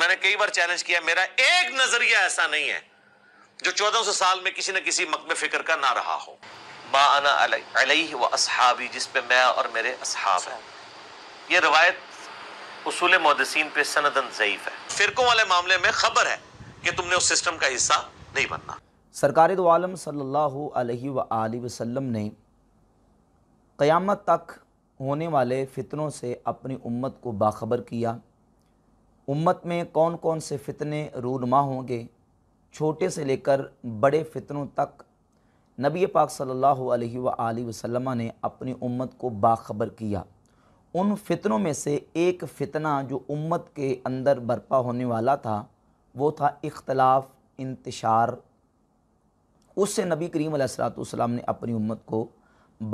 मैंने कई बार चैलेंज किया मेरा एक नजरिया ऐसा नहीं है जो चौदह सौ साल में किसी न किसी मकब फिक्र का ना रहा हो बाना अलह व असहाबी जिसपे मैं और मेरे असहाब हैं ये रवायत उसूल मुहदसिन पे सनदन ज़यीफ़ है फ़िरकों वाले मामले में खबर है कि तुमने उस सिस्टम का हिस्सा नहीं बनना सरकार दोम सल्ला सल्लल्लाहु ने क़यामत तक होने वाले फितरों से अपनी उम्मत को बाखबर किया उम्मत में कौन कौन से फितने रूनमा होंगे छोटे से लेकर बड़े फितनों तक नबी पाक सल्लल्लाहु अलैहि वसल्लम ने अपनी उम्मत को बाखबर किया उन फितनों में से एक फितना जो उम्मत के अंदर बरपा होने वाला था वो था इख्तलाफ इंतशार उससे नबी करीम सलाम ने अपनी उम्मत को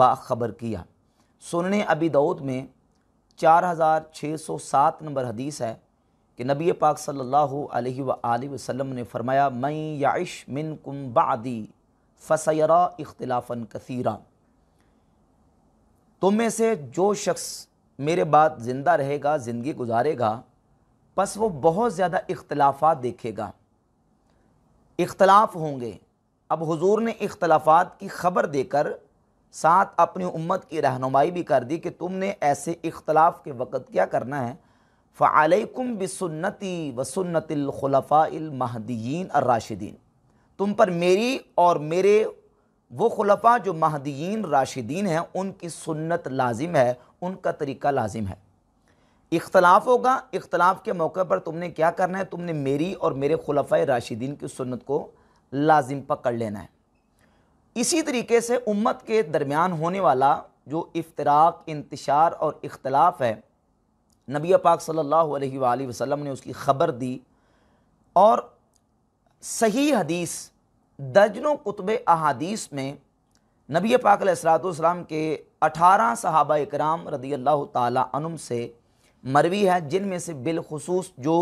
बाखबर किया सुनने अबी दाऊद में 4607 नंबर हदीस है कि नबी पाक सल्लल्लाहु अलैहि वसल्लम ने फरमाया मैं याइश मिन कुम बदी फसैरा इख्तिलाफ़न कसीरा तुम में से जो शख्स मेरे बाद ज़िंदा रहेगा ज़िंदगी गुजारेगा बस वो बहुत ज़्यादा इख्तलाफा देखेगा इख्तलाफ होंगे अब हुजूर ने इख्तलाफात की ख़बर देकर साथ अपनी उम्मत की रहनुमाई भी कर दी कि तुमने ऐसे इख्तलाफ के वक़्त क्या करना है फ़ालकुम बसन्नति और राशिदीन तुम पर मेरी और मेरे वो खलफा जो महदीन राशिदीन हैं उनकी सुन्नत लाजिम है उनका तरीका लाजिम है इख्तलाफ होगा इख्तलाफ के मौके पर तुमने क्या करना है तुमने मेरी और मेरे खलफा राशिदीन की सुन्नत को लाजिम पकड़ लेना है इसी तरीके से उम्मत के दरमियान होने वाला जो इफ्तराक इंतशार और इख्तलाफ है नबी पाक सल्लल्लाहु अलैहि वसल्लम ने उसकी ख़बर दी और सही हदीस दर्जनों कुतब अहादीस में नबी पाक सलाम के अठारह सहाबा कराम रदी अल्लाह तुम से मरवी है जिनमें से बिलखसूस जो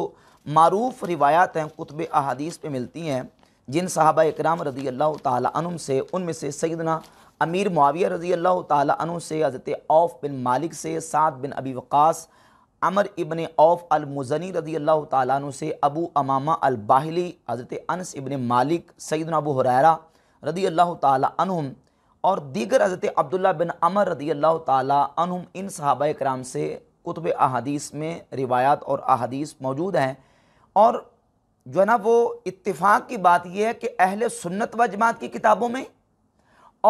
मरूफ़ रिवायात हैं कुतब अहादीस पे मिलती हैं जिन साहबा कराम रदी अल्लाह तुम से उनमें से सैदना अमीर मुआविया रजी अल्लाह तुम से हज़रत औफ बिन मालिक से सात बिन अबी वक़ास अमर इबन औफ अलमुजनी रदी अल्लाह तु से अबू अमामा अलबाहली हज़रत अनस इबन मालिक सईद अबू हुरैरा रदी अल्लाह तुम और दीगर हज़रत अब्दुल्ला बिन अमर रदी अल्लाह तुम इन सहाबा कराम से कुतब अहादीस में रिवायात और अहादीस मौजूद हैं और जो है ना वो इतफ़ाक़ की बात यह है कि अहल सुन्नत व जमात की किताबों में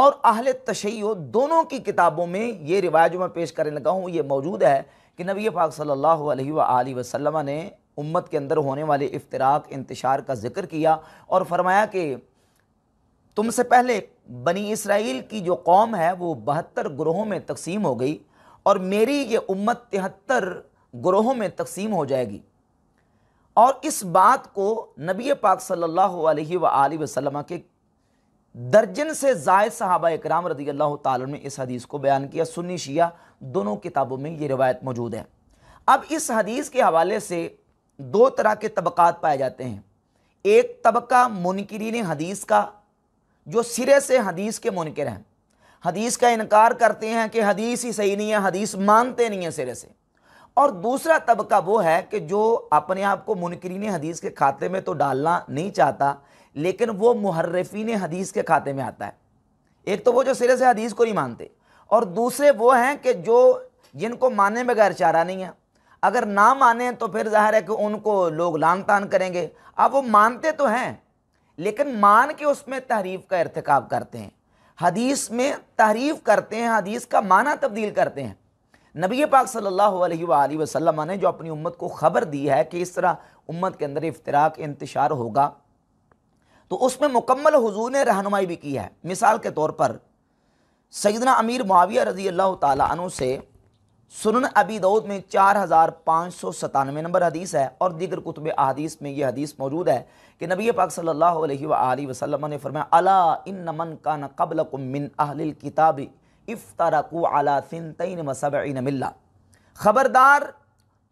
और अहल तशैय दोनों की किताबों में ये रिवायत जो मैं पेश करने लगा हूँ ये मौजूद है कि नबी पाक सल्लल्लाहु अलैहि वसल्लम ने उम्मत के अंदर होने वाले इफ्तराक इंतशार का जिक्र किया और फरमाया कि तुमसे पहले बनी इसराइल की जो कौम है वो बहत्तर ग्रोहों में तकसीम हो गई और मेरी ये उम्मत तिहत्तर ग्रोहों में तकसीम हो जाएगी और इस बात को नबी पाक सल्लल्लाहु अलैहि वसल्लम के दर्जन से जायद साहबा इक्राम रदी अल्लाह तन ने इस हदीस को बयान किया सुन्नी शिया दोनों किताबों में ये रिवायत मौजूद है अब इस हदीस के हवाले से दो तरह के तबक़ात पाए जाते हैं एक तबका मुनकरीन हदीस का जो सिरे से हदीस के मुनकर हैं हदीस का इनकार करते हैं कि हदीस ही सही नहीं है हदीस मानते नहीं है सिरे से और दूसरा तबका वो है कि जो अपने आप को मुनकरीन हदीस के खाते में तो डालना नहीं चाहता लेकिन वो मुहर्रफिन हदीस के खाते में आता है एक तो वो जो सिरे से हदीस को नहीं मानते और दूसरे वो हैं कि जो जिनको मानने बगैर चारा नहीं है अगर ना माने तो फिर जाहिर है कि उनको लोग लान तान करेंगे अब वो मानते तो हैं लेकिन मान के उसमें तहरीफ का इरतकब करते हैं हदीस में तहरीफ करते हैं हदीस का माना तब्दील करते हैं नबी पाक सल्लल्लाहु अलैहि वसल्लम ने जो अपनी उम्मत को ख़बर दी है कि इस तरह उम्मत के अंदर इफ्तराक इंतशार होगा तो उसमें मुकम्मल हजूर ने रहनुमाई भी की है मिसाल के तौर पर सैदना अमीर माविया रजी अल्लाह तु से सुन अबी दाऊद में चार हज़ार पाँच सौ सतानवे नंबर हदीस है और दीगर कुतब अदीस में यह हदीस मौजूद है कि नबी पाक सल्लल्लाहु अलैहि वसल्लम ने फरमाया अला इन मन का न कबल मिन अहल किताब इफ्तारकू अला सिन मसबिन मिल्ला ख़बरदार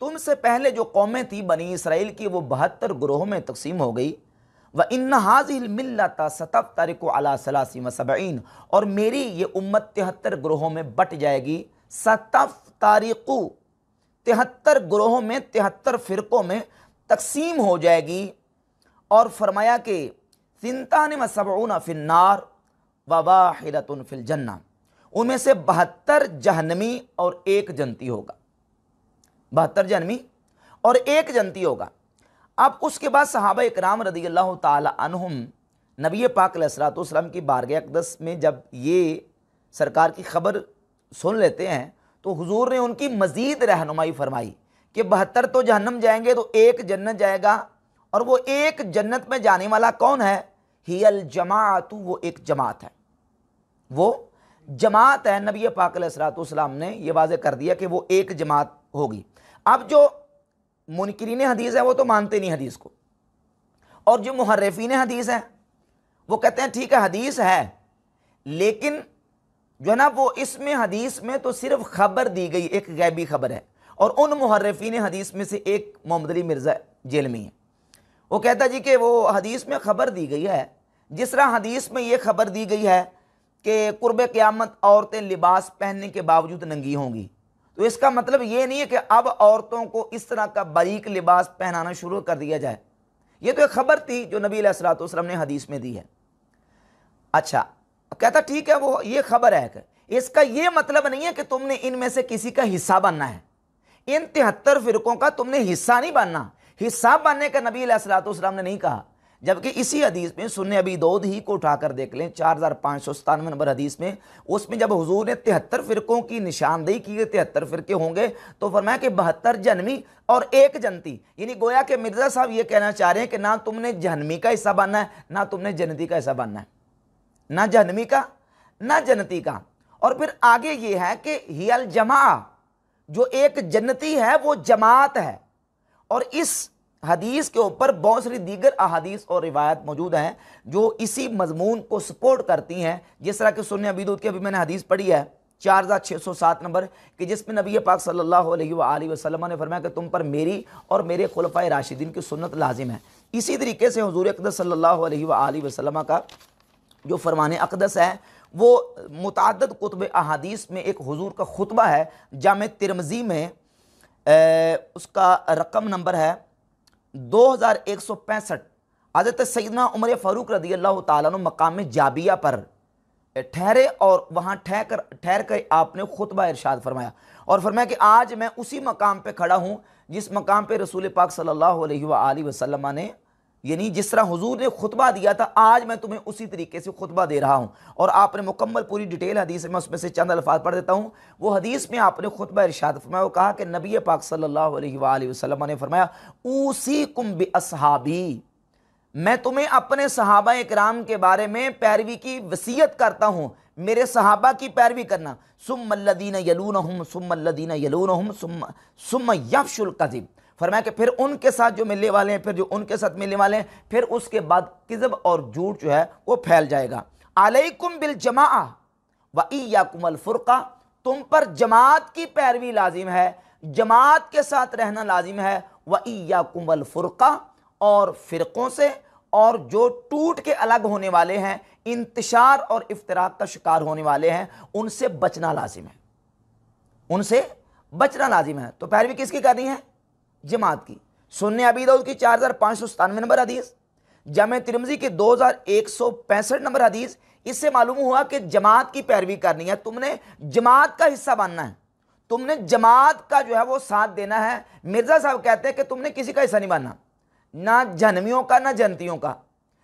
तुमसे पहले जो कौमें थी बनी इसराइल की वो बहत्तर ग्रोहों में तकसीम हो गई व इन हाजिल मिल्ला सतफ तारिक अलासलासी वसबीन और मेरी ये उम्मत तिहत्तर ग्रोहों में बट जाएगी सतफ तारीकू तिहत्तर ग्रोहों में तिहत्तर फ़िरक़ों में तकसीम हो जाएगी और फरमाया कि सिंतान व सबून फिन्नार व उनमें से बहत्तर जहनमी और एक जनती होगा बहत्तर जहनमी और एक जनती होगा अब उसके बाद सहाब इकराम रदी अल्लाह तुम नबी पाक सलाम की बारग अकदस में जब ये सरकार की खबर सुन लेते हैं तो हुजूर ने उनकी मज़ीद रहनुमाई फरमाई कि बहत्तर तो जहन्नम जाएंगे तो एक जन्नत जाएगा और वो एक जन्नत में जाने वाला कौन है अल जमातु वो एक जमात है वो जमात है नबी पाक सलाम ने यह वाज कर दिया कि वो एक जमात होगी अब जो मुनकरीन हदीस है वो तो मानते नहीं हदीस को और जो महर्रफ़ीन हदीस है वो कहते हैं ठीक है हदीस है लेकिन जो है ना वो इसमें हदीस में तो सिर्फ खबर दी गई एक गैबी खबर है और उन महर्रफिन हदीस में से एक मोहम्मद अली मिर्ज़ा जेल में है वो कहता जी कि वो हदीस में खबर दी गई है जिस तरह हदीस में ये खबर दी गई है कि कुर्ब क़्यामत औरतें लिबास पहनने के बावजूद नंगी होंगी तो इसका मतलब ये नहीं है कि अब औरतों को इस तरह का बारीक लिबास पहनाना शुरू कर दिया जाए ये तो एक खबर थी जो नबी सलाम ने हदीस में दी है अच्छा कहता ठीक है वो ये खबर है कि इसका ये मतलब नहीं है कि तुमने इनमें से किसी का हिस्सा बनना है इन तिहत्तर फिरकों का तुमने हिस्सा नहीं बनना हिस्सा बनने का नबी सलाम ने नहीं कहा जबकि इसी हदीस में सुन्ने अभी दो ही को उठाकर देख लें चार हज़ार पाँच सौ सतानवे नंबर हदीस में उसमें जब हुजूर ने तिहत्तर फ़िरक़ों की निशानदेही की है तिहत्तर फ़िरके होंगे तो फरमाया कि बहत्तर जन्मी और एक जनती यानी गोया के मिर्ज़ा साहब ये कहना चाह रहे हैं कि ना तुमने जहनमी का हिस्सा बनना है ना तुमने जनती का हिस्सा बनना है ना जहनमी का ना जनती का और फिर आगे ये है कि हियल जमा जो एक जन्नती है वो जमात है और इस हदीस के ऊपर बहुत सारी दीगर अहादीस और रिवायत मौजूद हैं जो इसी मजमून को सपोर्ट करती हैं जिस तरह के सुन अभी दूध की अभी मैंने हदीस पढ़ी है चार हज़ार छः सौ सात नंबर कि जिसमें नबी पाक सल्लल्लाहु अलैहि वसल्लम ने फरमाया कि तुम पर मेरी और मेरे खुलफ़ा राशिदीन की सुन्नत लाजिम है इसी तरीके से हजूर अकदस सल्लल्लाहु अलैहि वसल्लम का जो फरमान अकदस है वो मुतद कुतब अहादीस में एक हजूर का खुतबा है जाम तिरमजी में ए, उसका रकम नंबर है दो हज़ार एक सौ पैंसठ सैदना उमर फ़ारूक रदी अल्लाह तकाम जाबिया पर ठहरे और वहाँ ठहर कर ठहर कर आपने खुतबा इरशाद फरमाया और फरमाया कि आज मैं उसी मकाम पर खड़ा हूँ जिस मकाम पर रसूल पाक सल्ला वसलमा ने यानी जिस तरह हुजूर ने खुतबा दिया था आज मैं तुम्हें उसी तरीके से खुतबा दे रहा हूँ और आपने मुकम्मल पूरी डिटेल हदीस में मैं उसमें से चंद अल्फाज पढ़ देता हूँ वो हदीस में आपने खुतबा इरशाद फरमाया वो कहा कि नबी पाक सल्लल्लाहु अलैहि वसल्लम ने फरमाया उसी कुम्ब असहाबी मैं तुम्हें अपने सहाबा कराम के बारे में पैरवी की वसीयत करता हूँ मेरे सहाबा की पैरवी करना सुम मल्लदीन यलून हम यलून सुम यफशुल कज़िब फरमाया कि फिर उनके साथ जो मिलने वाले हैं फिर जो उनके साथ मिलने वाले हैं फिर उसके बाद किजब और झूठ जो है वो फैल जाएगा अलैकुम बिल जमा व ईयाकुमल फ़ुरका तुम पर जमात की पैरवी लाजिम है जमात के साथ रहना लाजिम है व ईयाकुमल फ़ुरका और फ़िरक़ों से और जो टूट के अलग होने वाले हैं इंतशार और इफ्तराक का शिकार होने वाले हैं उनसे बचना लाजिम है उनसे बचना लाजिम है तो पैरवी किसकी करनी है जमात की सुनने अबी दाऊद की चार हज़ार पाँच सौ सतानवे नंबर हदीस जाम तिरमजी की दो हज़ार एक सौ पैंसठ नंबर हदीस इससे मालूम हुआ कि जमात की पैरवी करनी है तुमने जमात का हिस्सा बनना है तुमने जमात का जो है वो साथ देना है मिर्ज़ा साहब कहते हैं कि तुमने किसी का हिस्सा नहीं बनना ना जन्मियों का ना जनतियों का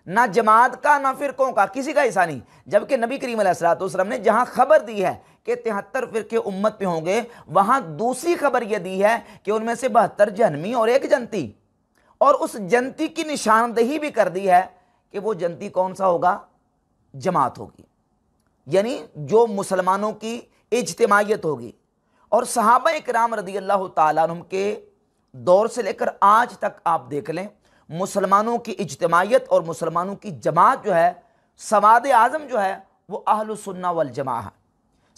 ना जमात का ना फ़िरक़ों का किसी का ऐसा नहीं जबकि नबी करीम असलातम ने जहाँ ख़बर दी है कि तिहत्तर फ़िरके उम्मत पे होंगे वहाँ दूसरी खबर यह दी है कि उनमें से बहत्तर जन्मी और एक जनती और उस जनती की निशानदेही भी कर दी है कि वो जनती कौन सा होगा जमात होगी यानी जो मुसलमानों की इजतमाहीत होगी और सहाबा इक्राम रदी अल्लाह तुम के दौर से लेकर आज तक आप देख लें मुसलमानों की इजतमाहीत और मुसलमानों की जमात जो है सवाद आज़म जो है वो अहल सुन्ना वल जमा है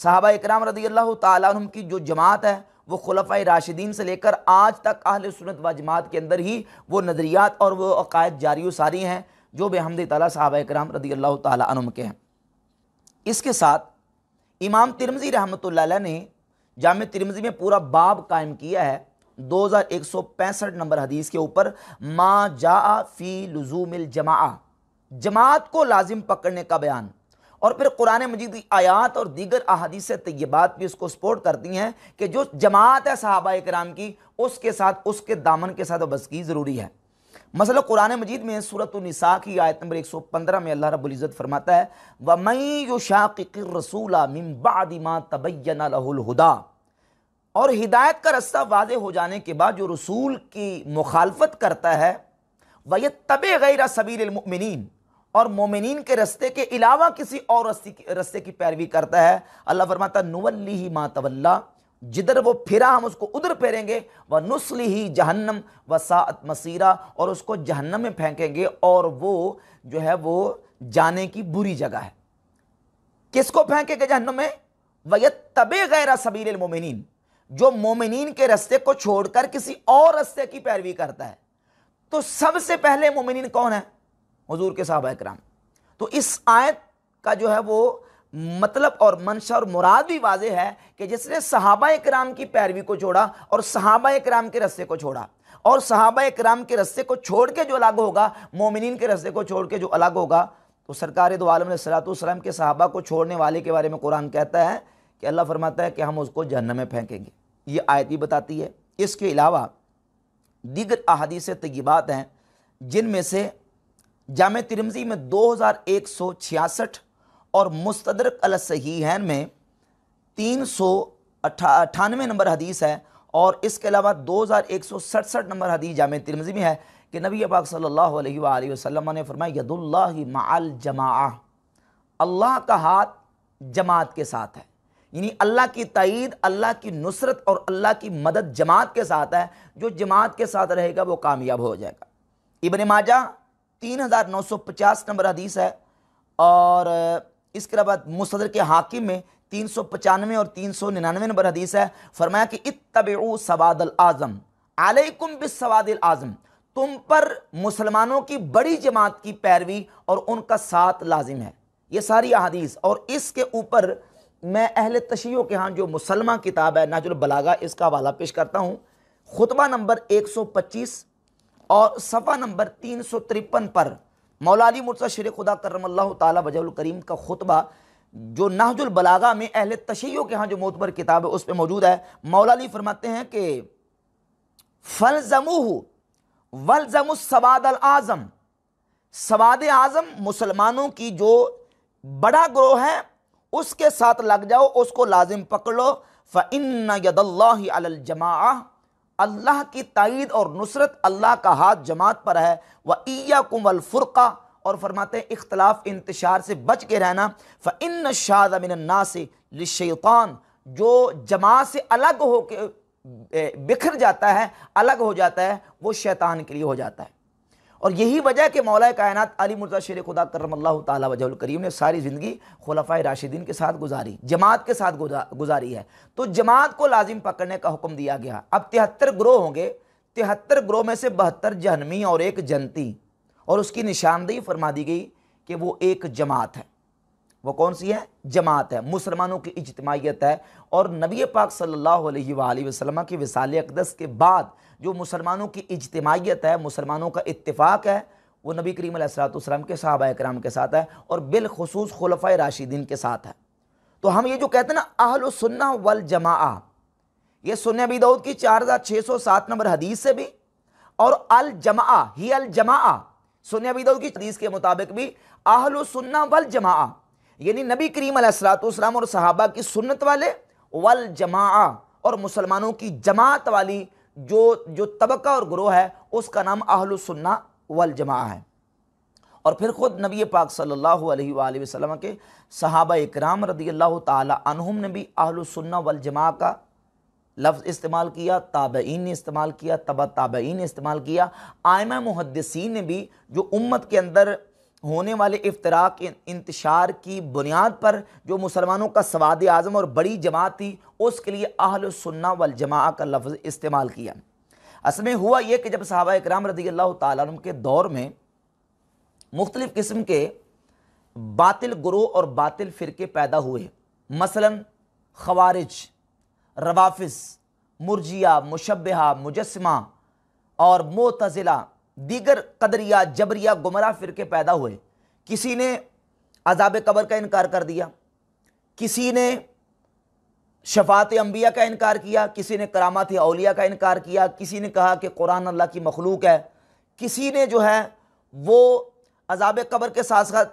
साहबा इकराम रदी अल्लाह तुम की जो जमात है वो खुलफ़ राशिदीन से लेकर आज तक अहल सुनत व जमात के अंदर ही वो नज़रियात और वो अकायद जारी सारी हैं जो बेहमद ताली साहबा कराम रदी अल्लाह तुम के हैं इसके साथ इमाम तिरमज़ी रहमत ने जाम तिरमज़ी में पूरा बाब कायम किया है दो हज़ार एक सौ पैंसठ नंबर हदीस के ऊपर मा जा फ़ी लजूमिल जमा जमात को लाजिम पकड़ने का बयान और फिर कुरान मजीद की आयात और दीगर अहादीस तय्यबात भी उसको सपोर्ट करती हैं कि जो जमात है साहबा कराम की उसके साथ उसके दामन के साथ बसकी ज़रूरी है मसल कुरान मजीद में सूरत की आयत नंबर एक सौ पंद्रह में अल्लाह रबुल्ज़त फरमाता है व मई शाकिर रसूला मिम्बादिमा तबैन लहुलहुदा और हिदायत का रास्ता वाज हो जाने के बाद जो रसूल की मुखालफत करता है वह तब गैर सबीमिन और मोमिन के रस्ते के अलावा किसी और रस्ते की पैरवी करता है अल्लाह फरमाता नवल्ली ही मातवल्ला जिधर वो फिरा हम उसको उधर फेरेंगे व नुस्ली ही जहन्नम व सात मसीरा और उसको जहन्नम में फेंकेंगे और वो जो है वो जाने की बुरी जगह है किसको फेंकेंगे जहन्नम में वयत तब गैर सबीमिन जो मोमिन के रस्ते को छोड़कर किसी और रस्ते की पैरवी करता है तो सबसे पहले मोमिन कौन है हजूर के साहब इक्राम तो इस आयत का जो है वो मतलब और मंशा और मुराद भी वाजे है कि जिसने सहाबा कराम की पैरवी को छोड़ा और सहाबा कराम के रस्ते को छोड़ा और सहाबा कराम के रस्ते को छोड़ के जो अलग होगा मोमिन के रस्ते को छोड़ के जो अलग होगा तो सरकार दो आलम सलातम के सहाबा को छोड़ने वाले के बारे में कुरान कहता है कि अल्लाह फरमाता है कि हम उसको जहन्नम में फेंकेंगे ये आयत भी बताती है इसके अलावा दीगर अहदीस तयबात हैं जिनमें से जाम तिरमजी में दो हज़ार एक सौ छियासठ और मुस्तरक अलसहीन में तीन सौ अट्ठानवे नंबर हदीस है और इसके अलावा दो हज़ार एक सौ सड़सठ नंबर हदीस जाम तिरमजी में है कि नबी पाक सल्लल्लाहु अलैहि वसल्लम ने फरमाया यदुल्लाह माल जमा अल्लाह का हाथ जमात के साथ है यानी अल्लाह की तइद अल्लाह की नुसरत और अल्लाह की मदद जमात के साथ है जो जमात के साथ रहेगा वो कामयाब हो जाएगा इबन माजा तीन हज़ार नौ सौ पचास नंबर हदीस है और इसके अलावा मुसदर के हाकिम में तीन सौ पचानवे और तीन सौ निन्यानवे नंबर हदीस है फरमाया कि इतबू सवादल आज़म आलकुम बिस सवादिल आज़म तुम पर मुसलमानों की बड़ी जमात की पैरवी और उनका साथ लाजिम है ये सारी अदीस और इसके ऊपर मैं अहल तशीयों के यहाँ जो मुसलमा किताब है नाजुल बलागा इसका हवाला पेश करता हूँ खुतबा नंबर 125 और सफ़ा नंबर तीन सौ तिरपन पर मौलानी मुर्सा शेर खुदा करम तजल करीम का खुतबा जो नाजुल बलागा में अहल तशीयों के यहाँ जो मोतबर किताब है उस पर मौजूद है मौलानी फरमाते हैं कि फलजमूह अल आज़म सवाद आज़म मुसलमानों की जो बड़ा ग्रोह है उसके साथ लग जाओ उसको लाजिम पकड़ लो फ़िन अल्लाह की तइद और नुसरत अल्लाह का हाथ जमात पर है व ईया कुमल फ़ुरका और फरमाते इख्तलाफ इंतशार से बच के रहना फ़िन शाद मिनन्ना से जो जमात से अलग हो के बिखर जाता है अलग हो जाता है वो शैतान के लिए हो जाता है और यही वजह कि मौला कायनत अली मुर्जा शेर खुदा करम तजल करीम ने सारी ज़िंदगी खुलफा राशिदीन के साथ गुजारी जमात के साथ गुजारी है तो जमात को लाजिम पकड़ने का हुक्म दिया गया अब तिहत्तर ग्रोह होंगे तिहत्तर ग्रोह में से बहत्तर जहनमी और एक जनती और उसकी निशानदेही फरमा दी गई कि वो एक जमात है वो कौन सी है जमात है मुसलमानों की इजतमाहीत है और नबी पाक सल्लल्लाहु अलैहि वसल्लम की विसाल अकदस के बाद जो मुसलमानों की इजतमाहीत है मुसलमानों का इतफ़ाक़ है वो नबी करीम सलाम के साहबा कराम के साथ है और बिलखसूस खलफ़ राशिदीन के साथ है तो हम ये जो कहते हैं ना अहल सुन्ना वल जमा ये सुन अबी दाऊद की चार हज़ार छः सौ सात नंबर हदीस से भी और अल जमा ही अल जमा सुन अबी दाऊद की हदीस के मुताबिक भी अहल वल जमा यानी नबी करीम सलाम और सहाबा की सुन्नत वाले वल जमा और मुसलमानों की जमात वाली जो जो तबका और ग्रोह है उसका नाम अहलसन्ना वल जमा है और फिर ख़ुद नबी पाक सल्लल्लाहु अलैहि वसल्लम के सहाबा इकराम रदी अल्लाह तुम ने भी अहलसन्ना वल जमा का लफ्ज़ इस्तेमाल किया ताबईन ने इस्तेमाल किया तबा ताबईन ने इस्तेमाल किया आयमा मुहदसिन ने भी जो उम्मत के अंदर होने वाले इफ्तराक इंतशार की बुनियाद पर जो मुसलमानों का सवाद आज़म और बड़ी जमात थी उसके लिए अहल सुन्ना वल जमा का लफ्ज़ इस्तेमाल किया असल में हुआ यह कि जब साहबा इक्राम रदी अल्लाह तुम के दौर में मुख्तलिफ़ किस्म के बातिल ग्रोह और बातिल फ़िरके पैदा हुए मसलन खवारिज रवाफिस मुरजिया मुशबहा मुजस्मा और मोतज़िला दीगर कदरिया जबरिया गुमराह फ़िरके पैदा हुए किसी ने अजाब कबर का इनकार कर दिया किसी ने शफात अम्बिया का इनकार किया किसी ने करामात अलिया का इनकार किया किसी ने कहा कि कुरान अल्लाह की मखलूक है किसी ने जो है वो अजाब कबर के साथ साथ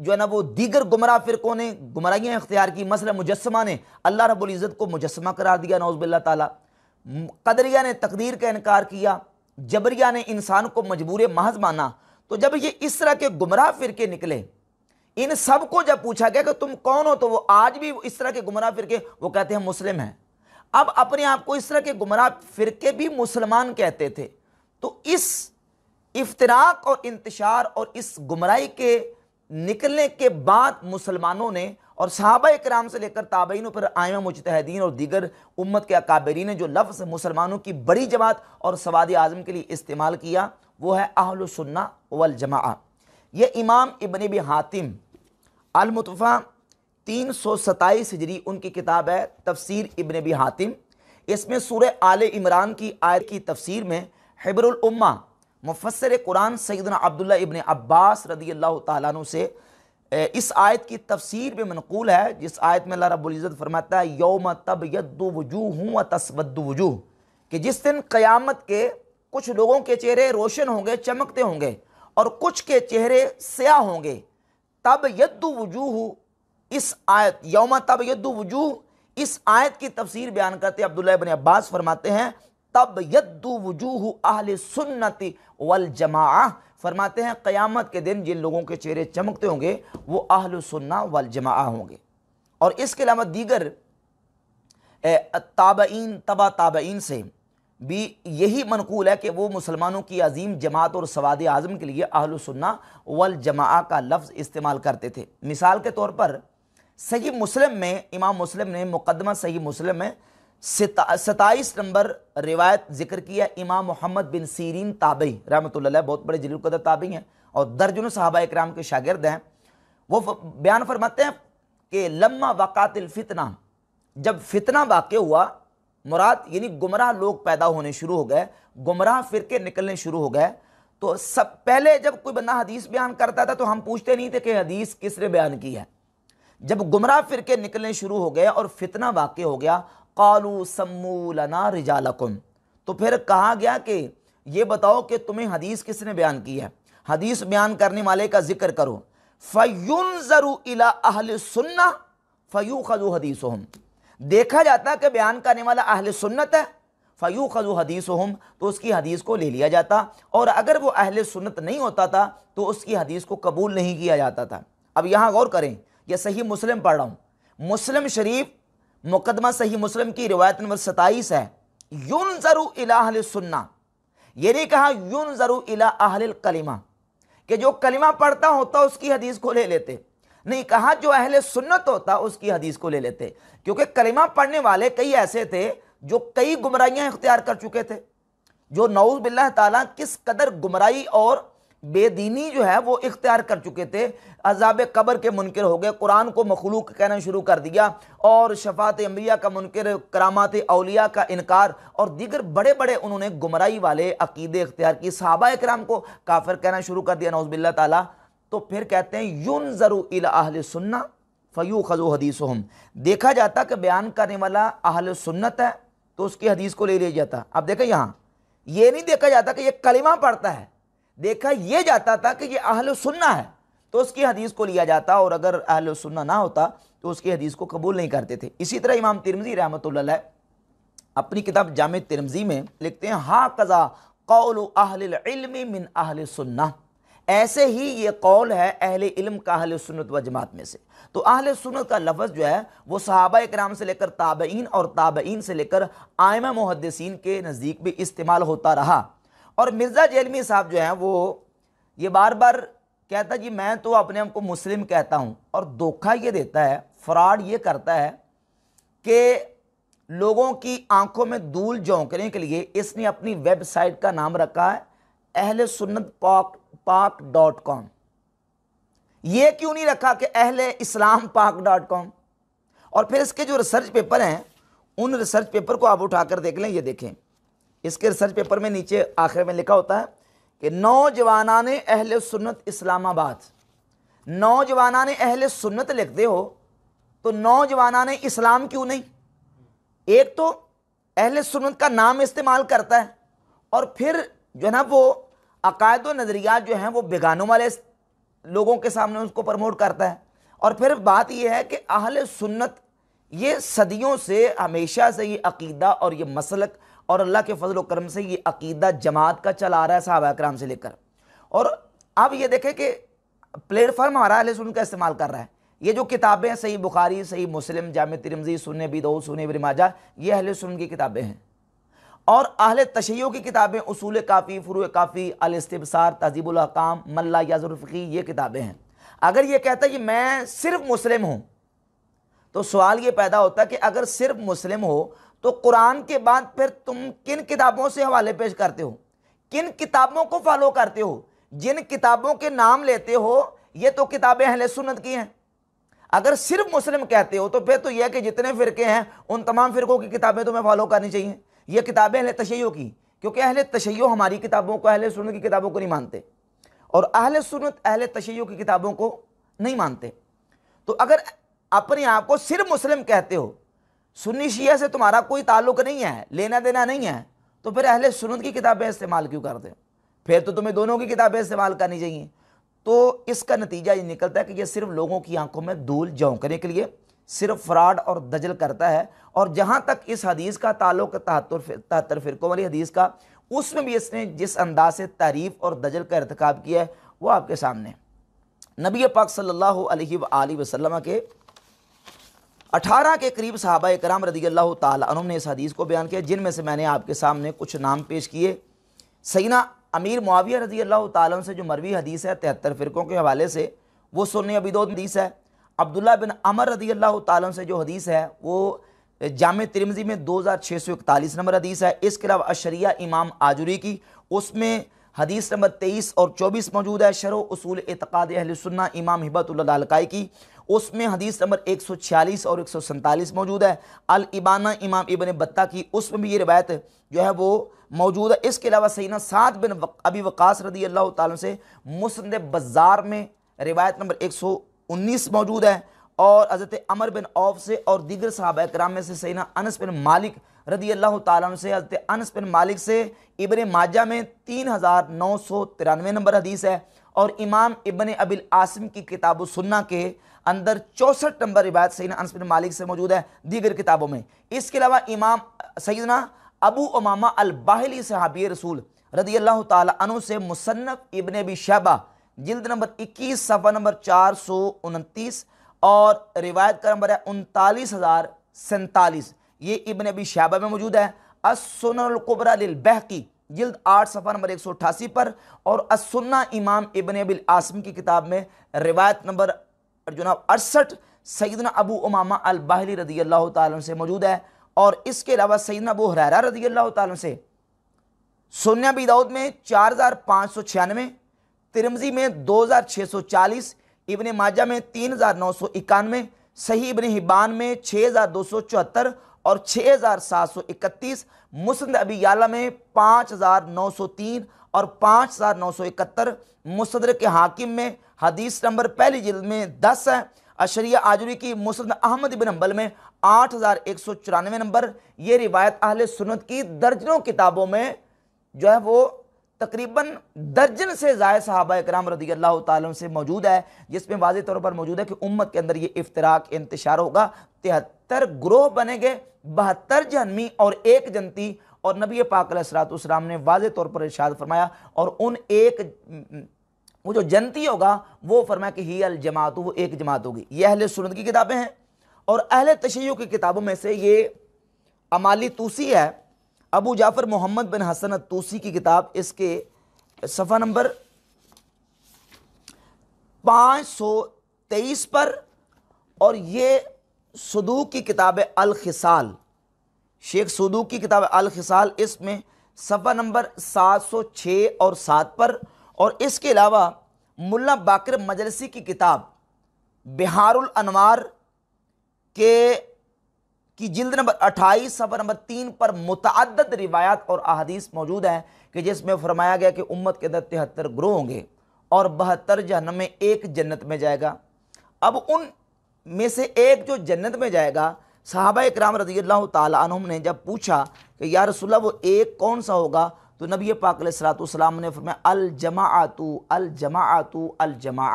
जो है ना वो दीगर गुमराह फ़िरकों ने गुमराहियाँ इख्तियार की मसल मुजस्मा ने अल्लाह रबुल्ज़त को मुजस्मा करार दिया नौज़बिल्ला ताली कदरिया ने तकदीर का इनकार किया जबरिया ने इंसान को मजबूर महज माना तो जब ये इस तरह के गुमराह फिरके निकले इन सब को जब पूछा गया कि तुम कौन हो तो वो आज भी इस तरह के गुमराह फिरके वो कहते हैं मुस्लिम हैं अब अपने आप को इस तरह के गुमराह फिरके भी मुसलमान कहते थे तो इस इफ्तराक और इंतशार और इस गुमराह के निकलने के बाद मुसलमानों ने और सहाबा कराम से लेकर ताबीन पर आयमा मुजतहदीन और दीगर उम्मत के अकाबरीन ने जो लफ्ज़ मुसलमानों की बड़ी जमात और सवाद आज़म के लिए इस्तेमाल किया वो है आहलसन्ना वल जमा इमाम इबन बी हातिम अलमतफ़ा तीन सौ सताईस हजरी उनकी किताब है तफसीर इबन बी हातिम इसमें सूर आल इमरान की आयत की तफसीर में हबरुल्मा मुफसर कुरान सैदना अब्दुल्ला इबन अब्बास रदी अल्लाह तु से इस आयत की तफसीर भी मनकूल है जिस आयत में अल्लाह रब्ज़त फरमाता है योम तब यद्दु हूँ व तस्वद्दु वजूह कि जिस दिन क़यामत के कुछ लोगों के चेहरे रोशन होंगे चमकते होंगे और कुछ के चेहरे स्याह होंगे तब यद्दु वजूह इस आयत योम तब यद्दु वजूह इस आयत की तफसीर बयान करते अब्दुल्ला बन अब्बास फरमाते हैं तब यद्दू वजूह आहल सुन्नत वल जमा फरमाते हैं क़यामत के दिन जिन लोगों के चेहरे चमकते होंगे वो आहल सुन्ना वल जमा होंगे और इसके अलावा दीगर ताबईन तबा ताबईन से भी यही मनकूल है कि वो मुसलमानों की अजीम जमात और सवाद आज़म के लिए आहल सुन्ना वल जमा का लफ्ज़ इस्तेमाल करते थे मिसाल के तौर पर सही मुस्लिम में इमाम मुस्लिम ने मुकदमा सही मुस्लिम में सताईस नंबर रिवायत जिक्र किया इमाम मोहम्मद बिन सीरीन ताबई रहमत बहुत बड़े कदर ताबी हैं और दर्जन साहबा इक्राम के शागिर्द हैं वो बयान फरमाते हैं कि लम्मा वक़ातिल फितना जब फितना वाक़ हुआ मुराद यानी गुमराह लोग पैदा होने शुरू हो गए गुमराह फिर के निकलने शुरू हो गए तो सब पहले जब कोई बंदा हदीस बयान करता था तो हम पूछते नहीं थे कि हदीस किसने बयान की है जब गुमराह फिरके निकलने शुरू हो गए और फितना वाक़ हो गया कालू समूलना रिजालकुम तो फिर कहा गया कि ये बताओ कि तुम्हें हदीस किसने बयान की है हदीस बयान करने वाले का जिक्र करो फ़युन ज़रू इला अहल सुन्ना फ़यू खजू हदीस हम देखा जाता कि बयान करने वाला अहल सुन्नत है फ़यू खजू हदीस हम तो उसकी हदीस को ले लिया जाता और अगर वो अहल सुन्नत नहीं होता था तो उसकी हदीस को कबूल नहीं किया जाता था अब यहाँ गौर करें यह सही मुस्लिम पढ़ रहा हूँ मुस्लिम शरीफ मुकदमा सही मुस्लिम की रिवायत नंबर सताईस है यून ज़रू अला सुन्ना ये नहीं कहा यून ज़रू अला अहल कलिमा कि जो कलिमा पढ़ता होता उसकी हदीस को ले लेते नहीं कहा जो अहल सुन्नत होता उसकी हदीस को ले लेते क्योंकि कलिमा पढ़ने वाले कई ऐसे थे जो कई गुमराहियाँ इख्तियार कर चुके थे जो नऊज़ बिल्ला ताली किस कदर गुमराही और बेदीनी जो है वो इख्तियार कर चुके थे अजाब कबर के मुनकर हो गए कुरान को मखलूक कहना शुरू कर दिया और शफात अम्बिया का मुनकर करामात अलिया का इनकार और दीगर बड़े बड़े उन्होंने गुमराई वाले अकीदे इख्तियार की सहाबा कराम को काफिर कहना शुरू कर दिया नौजबिल्ल ताली तो फिर कहते हैं यून ज़रू अहल सुन्ना फ़यू खजो हदीस हम देखा जाता कि बयान करने वाला अहल सुन्नत है तो उसकी हदीस को ले लिया जाता अब देखें यहाँ ये नहीं देखा जाता कि यह कलिमा पढ़ता है देखा यह जाता था कि यह अहल सुन्ना है तो उसकी हदीस को लिया जाता और अगर अहल सुन्ना ना होता तो उसकी हदीस को कबूल नहीं करते थे इसी तरह इमाम तिरमजी रहमत अपनी किताब जाम तिरमजी में लिखते हैं हा कज़ा कौल अहलमी मिन अहल सुन्ना ऐसे ही ये कौल है अहल इल्म का अहल सुनत व जमात में से तो अहल सुनत का लफ्ज़ जो है वो सहाबा कराम से लेकर ताबईन और ताबईन से लेकर आयम मुहदसिन के नज़दीक भी इस्तेमाल होता रहा और मिर्ज़ा जेलमी साहब जो हैं वो ये बार बार कहता जी मैं तो अपने आप को मुस्लिम कहता हूँ और धोखा ये देता है फ्रॉड ये करता है कि लोगों की आंखों में धूल झोंकने के लिए इसने अपनी वेबसाइट का नाम रखा है अहल सुन्नत पाक पाक डॉट कॉम ये क्यों नहीं रखा कि अहल इस्लाम पाक डॉट कॉम और फिर इसके जो रिसर्च पेपर हैं उन रिसर्च पेपर को आप उठाकर देख लें ये देखें इसके रिसर्च पेपर में नीचे आखिर में लिखा होता है कि नौजवाना ने अहल सुन्नत इस्लामाबाद नौजवाना ने अहल सुन्नत लिखते हो तो नौजवाना ने इस्लाम क्यों नहीं एक तो अहल सुन्नत का नाम इस्तेमाल करता है और फिर जो है ना वो अकायद नज़रियात जो हैं वो बेगानों वाले लोगों के सामने उसको प्रमोट करता है और फिर बात यह है कि अहल सुन्नत ये सदियों से हमेशा से ये अकीदा और ये मसलक और अल्लाह के फजल करम से ये अकीदा जमात का चला आ रहा है साहब कराम से लेकर और अब ये देखें कि प्लेटफॉर्म हमारा अल सुन का इस्तेमाल कर रहा है ये जो किताबें हैं सही बुखारी सही मुस्लिम जाम तिरमजी सुन बी दो सुन बमाजा ये अहल सुन की किताबें हैं और अहल तशैयों की किताबें उसूल काफ़ी फ़रू काफ़ी अलस्तबसार तहजीबुलकाम मल्ला याजुल्फ़ी ये किताबें हैं अगर ये कहता है कि मैं सिर्फ मुस्लिम हूँ तो सवाल ये पैदा होता कि अगर सिर्फ मुस्लिम हो तो कुरान के बाद फिर तुम किन किताबों से हवाले पेश करते हो किन किताबों को फॉलो करते हो जिन किताबों के नाम लेते हो ये तो किताबें अहले सुनत की हैं अगर सिर्फ मुस्लिम कहते हो तो फिर तो यह कि जितने फ़िरके हैं उन तमाम फ़िरकों की किताबें तुम्हें फॉलो करनी चाहिए ये किताबें अहले तशैयो की क्योंकि अहले तशैयो हमारी किताबों को अहले सुनत की किताबों को नहीं मानते और अहल सुनत अहले तशैयो की किताबों को नहीं मानते तो अगर अपने आप को सिर्फ मुस्लिम कहते हो सुन्नी शिया से तुम्हारा कोई ताल्लुक नहीं है लेना देना नहीं है तो फिर अहले सुनत की किताबें इस्तेमाल क्यों करते हो फिर तो तुम्हें दोनों की किताबें इस्तेमाल करनी चाहिए तो इसका नतीजा ये निकलता है कि ये सिर्फ लोगों की आंखों में धूल झोंकने के लिए सिर्फ फ्रॉड और दजल करता है और जहाँ तक इस हदीस का ताल्लुक तहत्तर तहत्तर फिरकों वाली हदीस का उसमें भी इसने जिस अंदाज से तारीफ़ और दजल का इरतकब किया है वो आपके सामने नबी पाक सल्लल्लाहु अलैहि वसल्लम के अठारह के करीब साहबा कराम रदी अल्लाह तुम ने इस हदीस को बयान किया जिनमें से मैंने आपके सामने कुछ नाम पेश किए सैना अमीर मुआविया रजी अल्लाह तुम से जो मरवी हदीस है तिहत्तर फ़िरक़ों के हवाले से वो सुनने अबीदो हदीस है अब्दुल्ला बिन अमर रदी अल्लाह तुम से जो हदीस है वो जाम तिरमजी में दो हज़ार छः सौ इकतालीस नंबर हदीस है इसके अलावा अशरिया इमाम आजुरी की उसमें हदीस नंबर तेईस और चौबीस मौजूद है शर उसूल एतक़ाद सुन्ना इमाम हिबतुल्लाई की उसमें हदीस नंबर एक सौ छियालीस और एक सौ सैंतालीस मौजूद है अल इबाना इमाम इबन बत्ता की उसमें भी ये रिवायत जो है वो मौजूद है इसके अलावा सैना सात बिन वक, अबी वक़ास रदी अल्लाह तसंद बाज़ार में रिवायत नंबर एक सौ उन्नीस मौजूद है और हज़रत अमर बिन औफ से और दिगर साहब कराम में से सैना अनस बिन मालिक रदी अल्लाह तुम से हज़रत अनस बिन मालिक से इबन माजा में तीन हज़ार नौ सौ तिरानवे नंबर हदीस है और इमाम इबन अबिल आसिम की किताब सुन्ना के अंदर चौंसठ नंबर रिवायत सईद अनस बिन मालिक से मौजूद है दीगर किताबों में इसके अलावा इमाम सईदना अबू उमामा अलबाहली सहाबी रसूल रदी अल्लाह तु से मुसन्फ़ इबन अबी शहबा जिल्द नंबर इक्कीस सफ़ा नंबर चार सौ उनतीस और रिवायत का नंबर है उनतालीस हज़ार सैंतालीस ये इबन अबी शाबा में मौजूद है असनकुबरा बहकी जल्द आठ सफ़र नंबर एक सौ अट्ठासी पर और असन्ना इमाम इबन अबिल आसम की किताब में रिवायत नंबर जनाब अड़सठ सैदना अबू उमामा अलबाहली रदी अल्लाह तुम से मौजूद है और इसके अलावा सैदना अबू हरारा रदी अल्लाह तुम से सोनिया बी दाऊद में चार हज़ार पाँच सौ छियानवे तिरमजी में दो हज़ार छः सौ चालीस इबन माजा में तीन हज़ार नौ सौ इक्यानवे सही इबन हिबान में छः हज़ार दो सौ चौहत्तर और 6731 मुस्ंद अबी याला में 5903 और 5971 मुसदर के हाकिम में हदीस नंबर पहली जिल्द में 10 है अशरिया आजरी की मुसद अहमद बिन हम्बल में आठ हज़ार एक सौ चौरानवे नंबर ये रिवायत अहले सुनत की दर्जनों किताबों में जो है वो तकरीबन दर्जन से जायद साहबा कराम रदी अल्लाह तुम से मौजूद है जिसमें वाज तौर पर मौजूद है कि उम्मत के अंदर ये इफ्तराक इंतशार होगा तिहत्तर ग्रोह बनेंगे बहत्तर जहनमी और एक जनती और नबी पाक ने वाज तौर पर इर्शाद फरमाया और उन एक वो जो जनती होगा वो फरमाया कि ही अल जमात वो एक जमात होगी ये अहल सुनत की किताबें हैं और अहल तशैयों की किताबों में से ये अमाली तूसी है अबू जाफ़र मोहम्मद बिन हसन तूसी की किताब इसके सफ़ा नंबर पाँच सौ तेईस पर और ये सदूक की किताब अलखिसाल शेख सदूक की किताब अलखिसाल इसमें सफ़ा नंबर सात सौ छः और सात पर और इसके अलावा मुल्ला बाकर मजलसी की किताब बिहारुल अनवार के की जिल्द नंबर अट्ठाईस सफ़र नंबर तीन पर मुतद रिवायात और अहदीस मौजूद हैं कि जिसमें फरमाया गया कि उम्मत के अंदर तिहत्तर ग्रोह होंगे और बहत्तर जहनम में एक जन्नत में जाएगा अब उन में से एक जो जन्नत में जाएगा साहबा इक्राम रजील्ला तुम ने जब पूछा कि यार रसुल्ला वो एक कौन सा होगा तो नबी पाक सलातम ने फरमाया अल जमातू अल अल जमा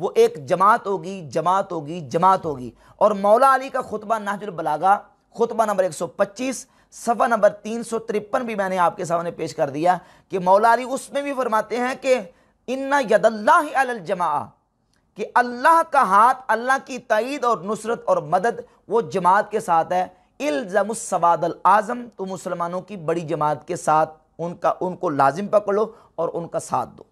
वो एक जमात होगी जमात होगी जमात होगी और मौला अली का खुतबा नाजुल बलागा खुतबा नंबर पच्चीस सफ़ा नंबर तीन सौ तिरपन भी मैंने आपके सामने पेश कर दिया कि मौला अली उसमें भी फरमाते हैं कि इन्ना यदल्ला जमा कि अल्लाह का हाथ अल्लाह की तइद और नुसरत और मदद वो जमात के साथ है इल्ज़मसवादल आज़म तो मुसलमानों की बड़ी जमात के साथ उनका उनको लाजिम पकड़ो और उनका साथ दो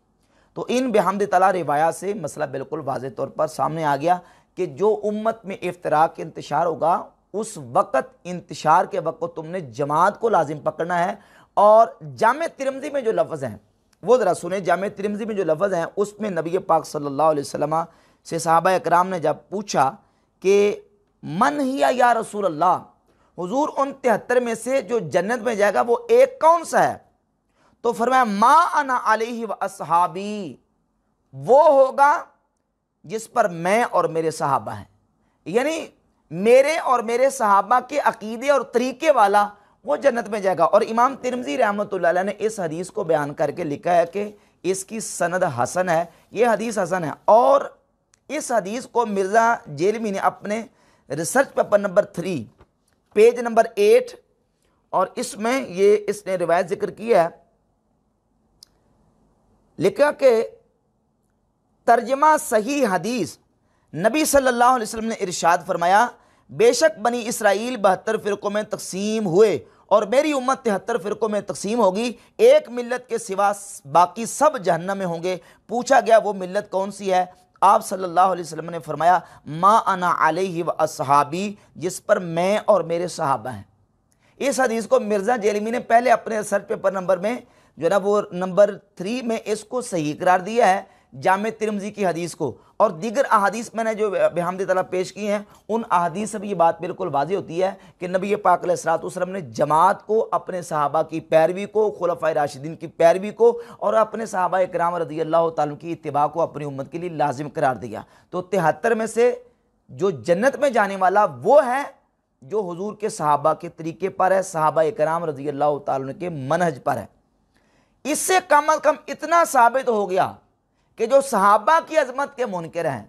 तो इन बेहमद तला रिवायात से मसला बिल्कुल वाज तौर पर सामने आ गया कि जो उम्मत में इफ्तराक इंतशार होगा उस वक़्त इंतशार के वक्त तुमने जमात को लाजिम पकड़ना है और जाम तिरमजी में जो लफ्ज़ हैं वो ज़रा सुने जाम तिरमजी में जो लफ्ज़ हैं उसमें नबी पाक सल्ला वसम से साहब इकराम ने जब पूछा कि मन ही या रसूल अल्लाह हजूर उन तिहत्तर में से जो जन्नत में जाएगा वो एक कौन सा है तो फरमाया मा अना अलही व असहाबी वो होगा जिस पर मैं और मेरे सहाबा हैं यानी मेरे और मेरे सहाबा के अकीदे और तरीके वाला वो जन्नत में जाएगा और इमाम तिरमजी रहमत ने इस हदीस को बयान करके लिखा है कि इसकी सनद हसन है ये हदीस हसन है और इस हदीस को मिर्ज़ा जेलमी ने अपने research paper number three page number eight और इसमें ये इसने रिवायत जिक्र किया है लिखा के तर्जमा सही हदीस नबी सल्लल्लाहु अलैहि वसल्लम ने इरशाद फरमाया बेशक बनी इसराइल बहत्तर फ़िरक़ों में तकसीम हुए और मेरी उम्मत तिहत्तर फ़िरक़ों में तकसीम होगी एक मिलत के सिवा बाकी सब जहन्नम में होंगे पूछा गया वो मिलत कौन सी है आप सल्लल्लाहु अलैहि वसल्लम ने फरमाया मा अना अलैहि व असहाबी जिस पर मैं और मेरे सहाबा हैं इस हदीस को मिर्ज़ा जेलमी ने पहले अपने सर्च पेपर नंबर में जो है ना वो नंबर थ्री में इसको सही करार दिया है जाम तिरमजी की हदीस को और दीगर अदीस मैंने जो बेहद तला पेश की हैं उन अदीस से भी ये बात बिल्कुल वाजी होती है कि नबी पाक सलातम ने जमात को अपने साहबा की पैरवी को खुलफ़ा राशिदीन की पैरवी को और अपने साहबा कराम रदी अल्लाह तु की इतबा को अपनी उम्मत के लिए लाजिम करार दिया तो तिहत्तर में से जो जन्नत में जाने वाला वो है जो हजूर के साहबा के तरीके पर है साहबा कराम रजी अल्लाह तु के मनहज पर है इससे कम अज कम इतना साबित हो गया कि जो सहाबा की अजमत के मुनकर हैं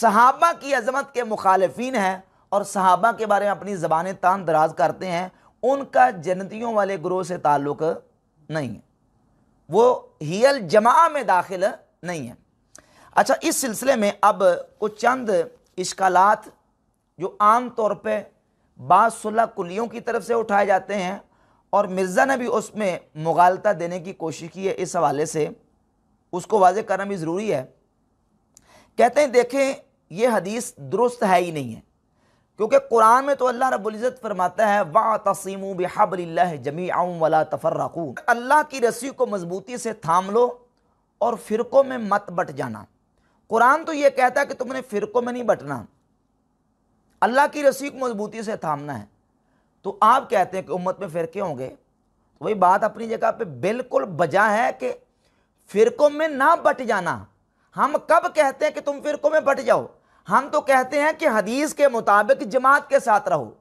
सहाबा की अजमत के मुखालफी हैं और सहाबा के बारे में अपनी ज़बान तान दराज करते हैं उनका जनतियों वाले ग्रोह से ताल्लुक़ नहीं है वो हील जमा में दाखिल नहीं है अच्छा इस सिलसिले में अब कुछ चंद इश्कालात जो आम तौर पर बासुल्ला कुलियों की तरफ से उठाए जाते हैं और मिर्ज़ा ने भी उसमें मुगालता देने की कोशिश की है इस हवाले से उसको वाज करना भी ज़रूरी है कहते हैं देखें यह हदीस दुरुस्त है ही नहीं है क्योंकि कुरान में तो अल्लाह रबुल्ज़त फरमाता है वा तसीम बहाबल्ला जमी आऊँ वाला रखूँ अल्लाह की रस्सी को मजबूती से थाम लो और फ़िरकों में मत बट जाना कुरान तो ये कहता है कि तुमने फ़िरकों में नहीं बटना अल्लाह की रस्सी को मजबूती से थामना है तो आप कहते हैं कि उम्मत में फ़िरके होंगे तो वही बात अपनी जगह पे बिल्कुल बजा है कि फ़िरकों में ना बट जाना हम कब कहते हैं कि तुम फ़िरकों में बट जाओ हम तो कहते हैं कि हदीस के मुताबिक जमात के साथ रहो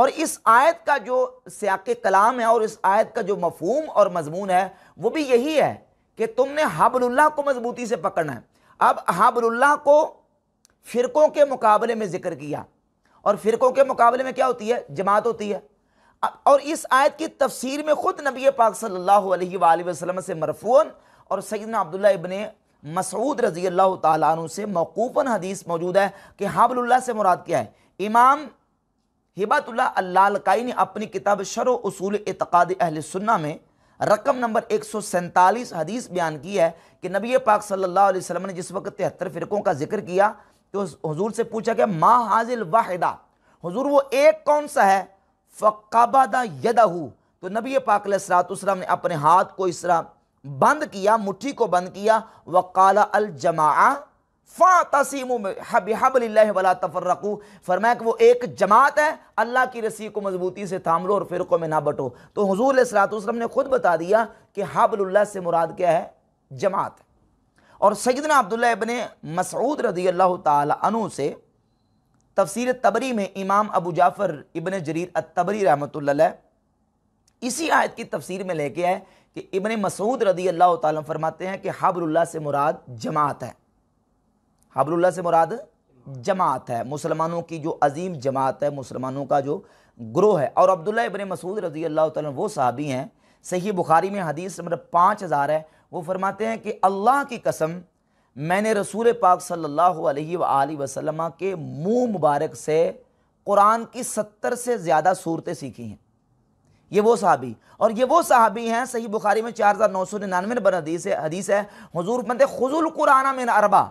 और इस आयत का जो सियाक कलाम है और इस आयत का जो मफहूम और मजमून है वो भी यही है कि तुमने हबलुल्लाह को मजबूती से पकड़ना है अब हाबलुल्लाह को फ़िरकों के मुकाबले में ज़िक्र किया और फ़िरकों के मुकाबले में क्या होती है जमात होती है और इस आयत की तफसीर में ख़ुद नबी पाक सल्लल्लाहु अलैहि वसल्लम से मरफून और सैदना अब्दुल्ला इबन मसूद रजी अल्लाह तु से मौकूफ़ा हदीस मौजूद है कि हाबल्ला से मुराद क्या है इमाम हिबातुल्ला अल्लाकाई ने अपनी किताब शर उसूल इतकाद अहल सुन्ना में रकम नंबर एक सौ सैंतालीस हदीस बयान की है कि नबी पाक सल्लल्लाहु अलैहि वसल्लम ने जिस वक्त तिहत्तर फ़िरक़ों का जिक्र किया तो हजूर से पूछा गया माँ हाजिल वाहिदा हजूर वो एक कौन सा है फ़काबादा तो नबी पाक सलातम ने अपने हाथ को इस तरह बंद किया मुट्ठी को बंद किया वकाला अल जमा फ़ातसीम हबल वला तफर्रकू फरमाया कि वो एक जमात है अल्लाह की रसी को मजबूती से थाम लो और फ़िरक़ों में ना बटो तो हजूर सलातम ने खुद बता दिया कि हबल्ला से मुराद क्या है जमात और सैदना अब्दुल्ला इबन मसऊद रजी अल्लाह तु से तफसीर तबरी में इमाम अबू जाफ़र इबन जरीर अतबरी रहमत इसी आयत की तफसीर में लेके आए कि इबन मसूद रदी अल्लाह ताल फरमाते हैं कि हाबरुल्ला से मुराद जमात है हबरुल्ला से मुराद जमात है मुसलमानों की जो अजीम जमात है मुसलमानों का जो ग्रोह है और अब्दुल्ला इबन मसूद रजी अल्लाह ताल वो साहबी हैं सही बुखारी में हदीस नंबर पाँच हज़ार है वो फरमाते हैं कि अल्लाह की कसम मैंने रसूल पाक सल्लल्लाहु अलैहि वसल्लम के मुंह मुबारक से कुरान की सत्तर से ज़्यादा सूरतें सीखी हैं ये वो साहबी और ये वो साहबी हैं सही बुखारी में चार हज़ार नौ सौ निन्यानवे नंबर हदीस है हदीस है हजूर बनते खजुल कुराना मिन अरबा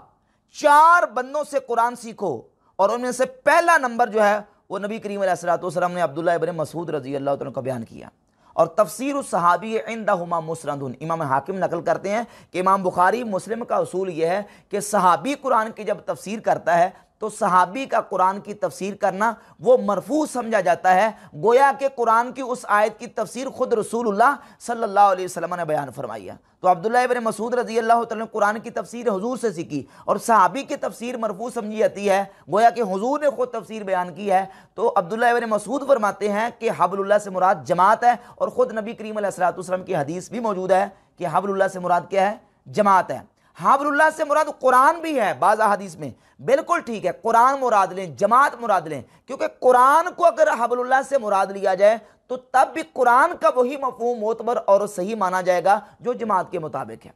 चार बंदों से कुरान सीखो और उनमें से पहला नंबर जो है वो नबी करीम सलाम ने अब्दुल्ला इबन मसूद रजी अल्लाह तन का बयान किया और तफसर सहाबी दुमा मुसरंद इमाम हाकिम नकल करते हैं कि इमाम बुखारी मुस्लिम का असूल यह है कि सहाबी कुरान की जब तफसीर करता है तो सहाबी का कुरान की तफसीर करना वो मरफू समझा जाता है गोया के कुरान की उस आयत की तफसीर खुद रसूलुल्लाह सल्लल्लाहु अलैहि वसल्लम ने बयान फरमाया तो अब्दुल्ला इबन मसूद रजी अल्लाह ने कुरान की तफसीर हजूर से सीखी और सहाबी की तफसीर मरफू समझी जाती है गोया के हजूर ने खुद तफसीर बयान की है तो अब्दुल्ला इबन मसूद फरमाते हैं कि हबल्ला से मुराद जमात है और ख़ुद नबी करीम सलाम की हदीस भी मौजूद है कि हबल्ला से मुराद क्या है जमात है हाबरुल्ला से मुराद कुरान भी है बाज़ अदीस में बिल्कुल ठीक है कुरान मुराद लें जमात मुराद लें क्योंकि कुरान को अगर हबरुल्ला से मुराद लिया जाए तो तब भी कुरान का वही मफहम मोतबर और सही माना जाएगा जो जमात के मुताबिक है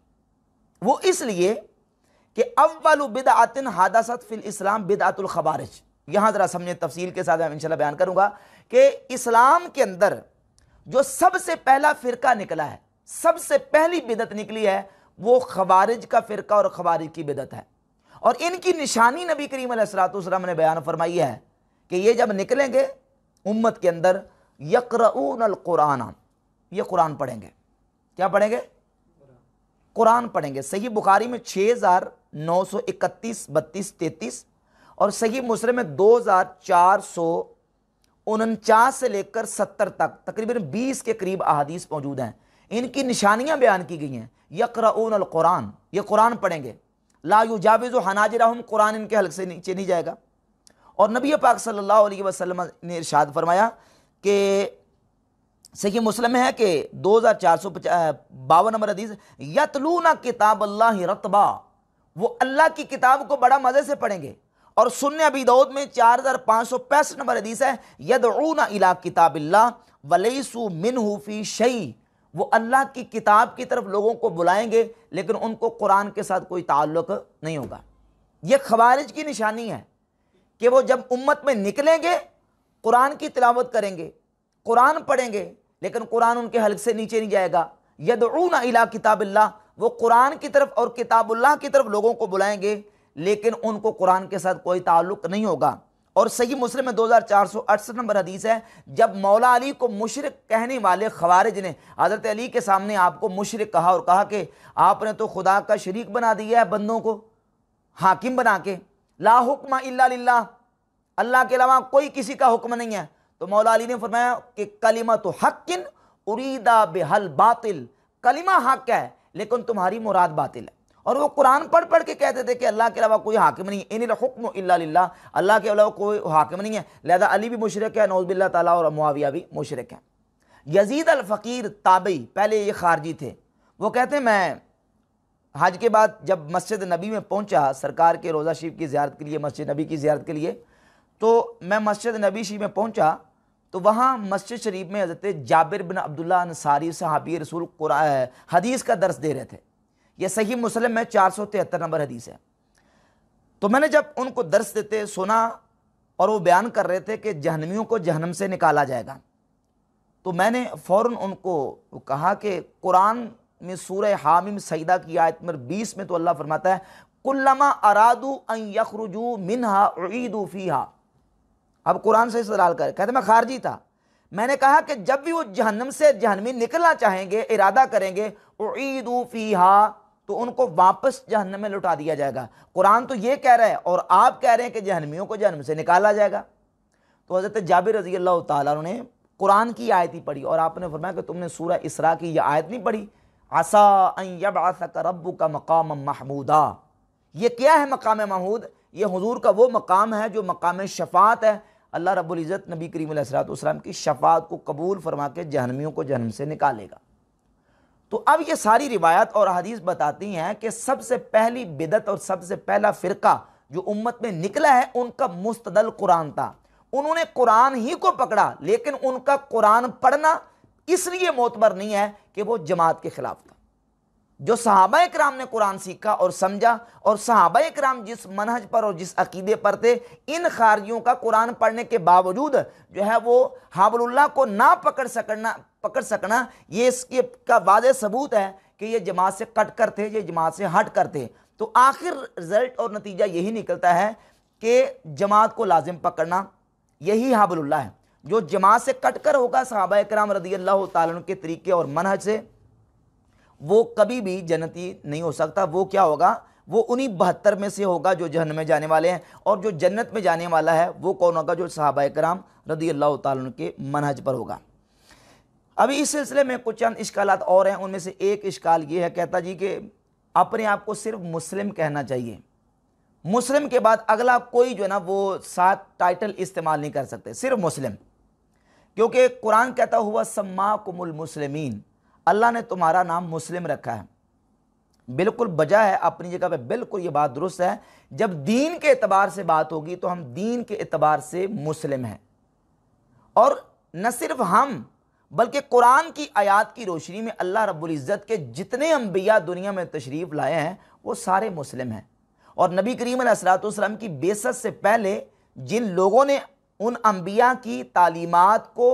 वो इसलिए कि अव्वल आतिन हादसत फिल इस्लाम आतुल खबारिज यहाँ ज़रा समझे तफसील के साथ मैं इनशाला बयान करूँगा कि इस्लाम के अंदर जो सबसे पहला फ़िरका निकला है सबसे पहली बिदत निकली है वो खबारिज का फ़िरका और खबारिज की बिदत है और इनकी निशानी नबी करीम सलाम ने बयान फरमाई है कि ये जब निकलेंगे उम्मत के अंदर यकरऊन कुरान ये कुरान पढ़ेंगे क्या पढ़ेंगे कुरान पढ़ेंगे सही बुखारी में छः हज़ार नौ सौ इकतीस बत्तीस तैंतीस और सही मुसरे में दो हज़ार चार सौ उनचास से लेकर सत्तर तक तकरीबन बीस के करीब अहादीस मौजूद हैं इनकी निशानियाँ बयान की गई हैं यकराउन कुरान ये कुरान पढ़ेंगे लायु जाविज़ हनाजराहम कुरान इनके हल्क से नीचे नहीं जाएगा और नबी पाक सल्लल्लाहु अलैहि वसल्लम ने इरशाद फरमाया कि सही मुस्लिम है कि दो हज़ार चार सौ बावन नंबर हदीस यतलूना किताब अल्लाह रतबा वो अल्लाह की किताब को बड़ा मज़े से पढ़ेंगे और सुन्य अबी दाऊद में चार हज़ार पाँच सौ पैंसठ नंबर हदीस है यदऊना इला किताब वलईसु मिन हूफ़ी शई वो अल्लाह की किताब की तरफ लोगों को बुलाएंगे लेकिन उनको कुरान के साथ कोई ताल्लुक नहीं होगा ये खबारिज की निशानी है कि वो जब उम्मत में निकलेंगे कुरान की तिलावत करेंगे कुरान पढ़ेंगे लेकिन कुरान उनके हल्क से नीचे नहीं जाएगा यदना इला किताबिल्ला वो कुरान की तरफ और किताबुल्लाह की तरफ लोगों को बुलाएंगे लेकिन उनको कुरान के साथ कोई ताल्लुक नहीं होगा और सही मुस्लिम में दो हज़ार चार सौ अड़सठ नंबर हदीस है जब मौला अली को मुशरक कहने वाले खवारिज ने हज़रत अली के सामने आपको मुशरक कहा और कहा कि आपने तो खुदा का शरीक बना दिया है बंदों को हाकिम बना के ला हुक्म इल्ला अल्लाह के अलावा कोई किसी का हुक्म नहीं है तो मौला अली ने फरमाया कि कलिमा तो हक्किन उरीदा बेहल बातिल कलिमा हक है लेकिन तुम्हारी मुराद बातिल है और वो कुरान पढ़ पढ़ के कहते थे कि अल्लाह के अलावा कोई हाकिम नहीं है इन हुक्म अल्ला अल्लाह के अलावा कोई हाकिम नहीं है लिहाजा अली भी मुशरक है नौजबिल्ला ताली और मुआविया भी मुशरक हैं यजीद अलफ़ीर ताबई पहले ये खारजी थे वो कहते मैं हज के बाद जब मस्जिद नबी में पहुँचा सरकार के रोज़ा शरीफ की ज्यारत के लिए मस्जिद नबी की ज्यारत के लिए तो मैं मस्जिद नबी शरीफ में पहुँचा तो वहाँ मस्जिद शरीफ में हज़रत जाबिर बिन अब्दुल्ला अंसारी सहाबी रसूल हदीस का दर्स दे रहे थे यह सही मुसलम में चार सौ तिहत्तर नंबर हदीस है तो मैंने जब उनको दर्श देते सुना और वो बयान कर रहे थे कि जहनवियों को जहनम से निकाला जाएगा तो मैंने फ़ौर उनको कहा कि कुरान में सूर हामिम सईदा की आयत नंबर बीस में तो अल्लाह फरमाता है कुल्लमा अरादू अन यखरुजू मिनहा ईदू फ़ीहा अब कुरान से इस्तेलाल कर कहते मैं खारजी था मैंने कहा कि जब भी वो जहनम से जहनमी निकलना चाहेंगे इरादा करेंगे ईदू फ़ीहा तो उनको वापस जहन में लौटा दिया जाएगा कुरान तो ये कह रहा है और आप कह रहे हैं कि जहनमियों को जहनम से निकाला जाएगा तो हज़रत जाबिर रजी अल्लाह तुमने कुरान की आयत ही पढ़ी और आपने फरमाया कि तुमने सूर इसरा की यह आयत नहीं पढ़ी आसा रब्बू का मकाम महमूदा ये क्या है मकाम महमूद ये हजूर का वो मकाम है जो मकाम शफात है अल्लाह रब्ज़त नबी करीम सलाम की शफात को कबूल फरमा के जहनमियों को जन्म से निकालेगा तो अब ये सारी रिवायत और हदीस बताती हैं कि सबसे पहली बिदत और सबसे पहला फ़िरका जो उम्मत में निकला है उनका मुस्तदल कुरान था उन्होंने कुरान ही को पकड़ा लेकिन उनका कुरान पढ़ना इसलिए मोतबर नहीं है कि वो जमात के ख़िलाफ़ था जो सहाबा कराम ने कुरान सीखा और समझा और सहाबा कराम जिस मनहज पर और जिस अकीदे पर थे इन खारियों का कुरान पढ़ने के बावजूद जो है वो हाबुल्ला को ना पकड़ सकना पकड़ सकना ये इसके का वाज सबूत है कि ये जमात से कट कर थे ये जमात से हट कर थे तो आखिर रिज़ल्ट और नतीजा यही निकलता है कि जमात को लाजिम पकड़ना यही हाबुल्ला है जो जमात से कट कर होगा सहाबा कराम रदी अल्लाह के तरीके और मनहज से वो कभी भी जन्नती नहीं हो सकता वो क्या होगा वो उन्हीं बहत्तर में से होगा जो जहन में जाने वाले हैं और जो जन्नत में जाने वाला है वो कौन होगा जो साहब कराम रदी अल्लाह तक मनहज पर होगा अभी इस सिलसिले में कुछ चंद इश्काल और हैं उनमें से एक इश्काल ये है कहता जी कि अपने आप को सिर्फ मुस्लिम कहना चाहिए मुस्लिम के बाद अगला कोई जो है ना वो सात टाइटल इस्तेमाल नहीं कर सकते सिर्फ मुस्लिम क्योंकि कुरान कहता हुआ सम्मा कुमुल मुस्लिमीन अल्लाह ने तुम्हारा नाम मुस्लिम रखा है बिल्कुल बजा है अपनी जगह पे बिल्कुल ये बात दुरुस्त है जब दीन के अतबार से बात होगी तो हम दीन के अतबार से मुस्लिम हैं और न सिर्फ हम बल्कि कुरान की आयात की रोशनी में अल्लाह रब्बुल इज़्ज़त के जितने अम्बिया दुनिया में तशरीफ़ लाए हैं वो सारे मुस्लिम हैं और नबी करीम असलातम की बेसत से पहले जिन लोगों ने उन अम्बिया की तालीमत को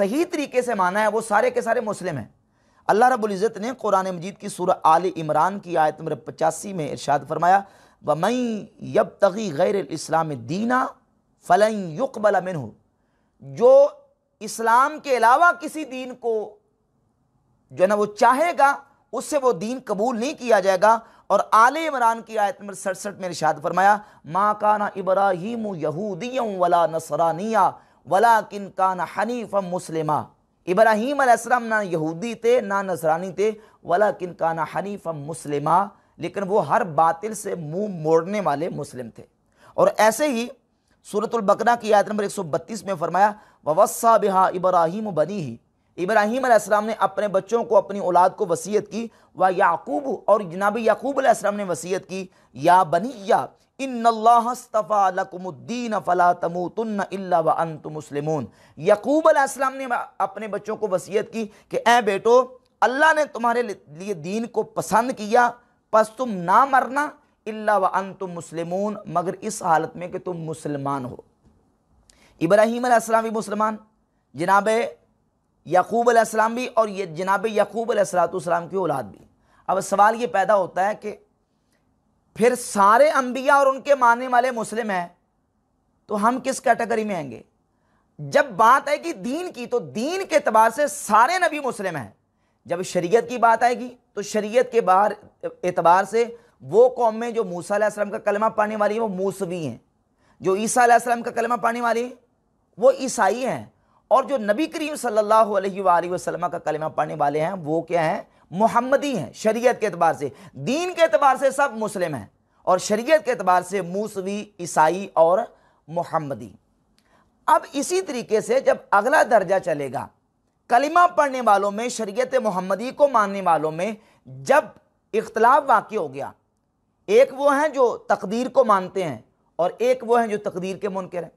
सही तरीके से माना है वो सारे के सारे मुस्लिम हैं अल्लाह रबुल्ज़त ने कुरान मजीद की सूर आल इमरान की आयत नंबर पचासी में इरशाद फरमाया व मई यब तगी गैर इस्लाम दीना फ़लन युकबल मिन जो इस्लाम के अलावा किसी दीन को जो है ना वो चाहेगा उससे वो दीन कबूल नहीं किया जाएगा और आल इमरान की आयत नंबर सड़सठ में इरशाद फरमाया माँ काना इब्राहिम यहूदियों वला नसरानिया वला किन काना हनीफ़ मुसलिमा इब्राहिम अलैहिस्सलाम ना यहूदी थे ना नसरानी थे वाला किन काना हनीफ मुस्लिमा लेकिन वो हर बातिल से मुंह मोड़ने वाले मुस्लिम थे और ऐसे ही सूरतुल्बकरा की आयत नंबर 132 में फरमाया वसा बिहा इब्राहिम बनी ही इब्राहिम अलैहिस्सलाम ने अपने बच्चों को अपनी औलाद को वसीयत की व याकूब और जनाब याकूब अलैहिस्सलाम ने वसीयत की या बनी या इन्नल्लाहस्तफ़ालकुमुद्दीन फ़ला तमुतुन्न इल्ला व अंत मुस्लिमून यकूब अलैहिस्सलाम ने अपने बच्चों को वसीयत की कि ए बेटो अल्लाह ने तुम्हारे लिए दीन को पसंद किया बस तुम ना मरना इल्ला व अंत मुस्लिमून मगर इस हालत में कि तुम मुसलमान हो इब्राहिम अलैहिस्सलाम भी मुसलमान जनाब यकूब अलैहिस्सलाम भी और ये जनाब यकूब अलैहिस्सलाम की औलाद भी अब सवाल ये पैदा होता है कि फिर सारे अंबिया और उनके मानने वाले मुस्लिम हैं तो हम किस कैटेगरी में आएंगे जब बात आएगी दीन की तो दीन के अतबार से सारे नबी मुस्लिम हैं जब शरीयत की बात आएगी तो शरीयत के बाहर एतबार से वो कौम में जो मूसा का कलमा पाने वाली है वो मूसवी हैं जो ईसा का कलमा पाने वाली है वो ईसाई हैं और जो नबी करीम सल्लल्लाहु अलैहि वसल्लम का कलमा पाने वाले हैं वो क्या हैं मोहम्मदी हैं शरीयत के अतबार से दीन के अतबार से सब मुस्लिम हैं और शरीयत के अतबार से मूसवी ईसाई और मोहम्मदी अब इसी तरीके से जब अगला दर्जा चलेगा कलिमा पढ़ने वालों में शरीयत मोहम्मदी को मानने वालों में जब इख्तलाफ वाक़ हो गया एक वो हैं जो तकदीर को मानते हैं और एक वो हैं जो तकदीर के मुनकर हैं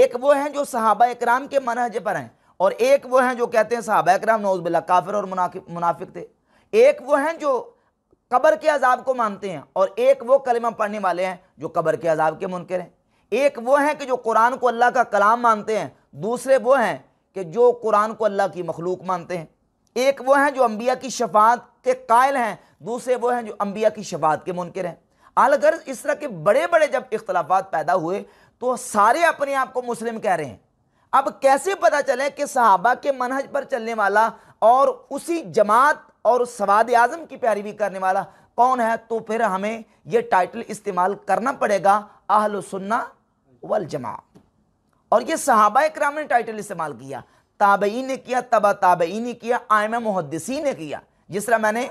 एक वो हैं जो सहाबा इक्राम के मनहज पर हैं और एक वो हैं जो कहते हैं सहाबा इक्राम नौजबिल्ला काफिर और मुनाफिक थे एक वो हैं जो कबर के अजाब को मानते हैं और एक वो कलमा पढ़ने वाले हैं जो कबर के अजाब के मुनकर हैं एक वो हैं कि जो कुरान को अल्लाह का कलाम मानते हैं दूसरे वो हैं कि जो कुरान को अल्लाह की मखलूक मानते हैं एक वो हैं जो अम्बिया की शफात के कायल हैं दूसरे वो हैं जो अम्बिया की शफात के मुनकर हैं अलगर इस तरह के बड़े बड़े जब इख्तलाफात पैदा हुए तो सारे अपने आप को मुस्लिम कह रहे हैं अब कैसे पता चले कि सहाबा के मनहज पर चलने वाला और उसी जमात और उस सवाद आज़म की पैरवी करने वाला कौन है तो फिर हमें यह टाइटल इस्तेमाल करना पड़ेगा आहल सुन्ना वल जमा और यह सहाबा इक्राम ने टाइटल इस्तेमाल किया ताबई ने किया तबा ताबई ने किया आयम मुहदसी ने किया जिस तरह मैंने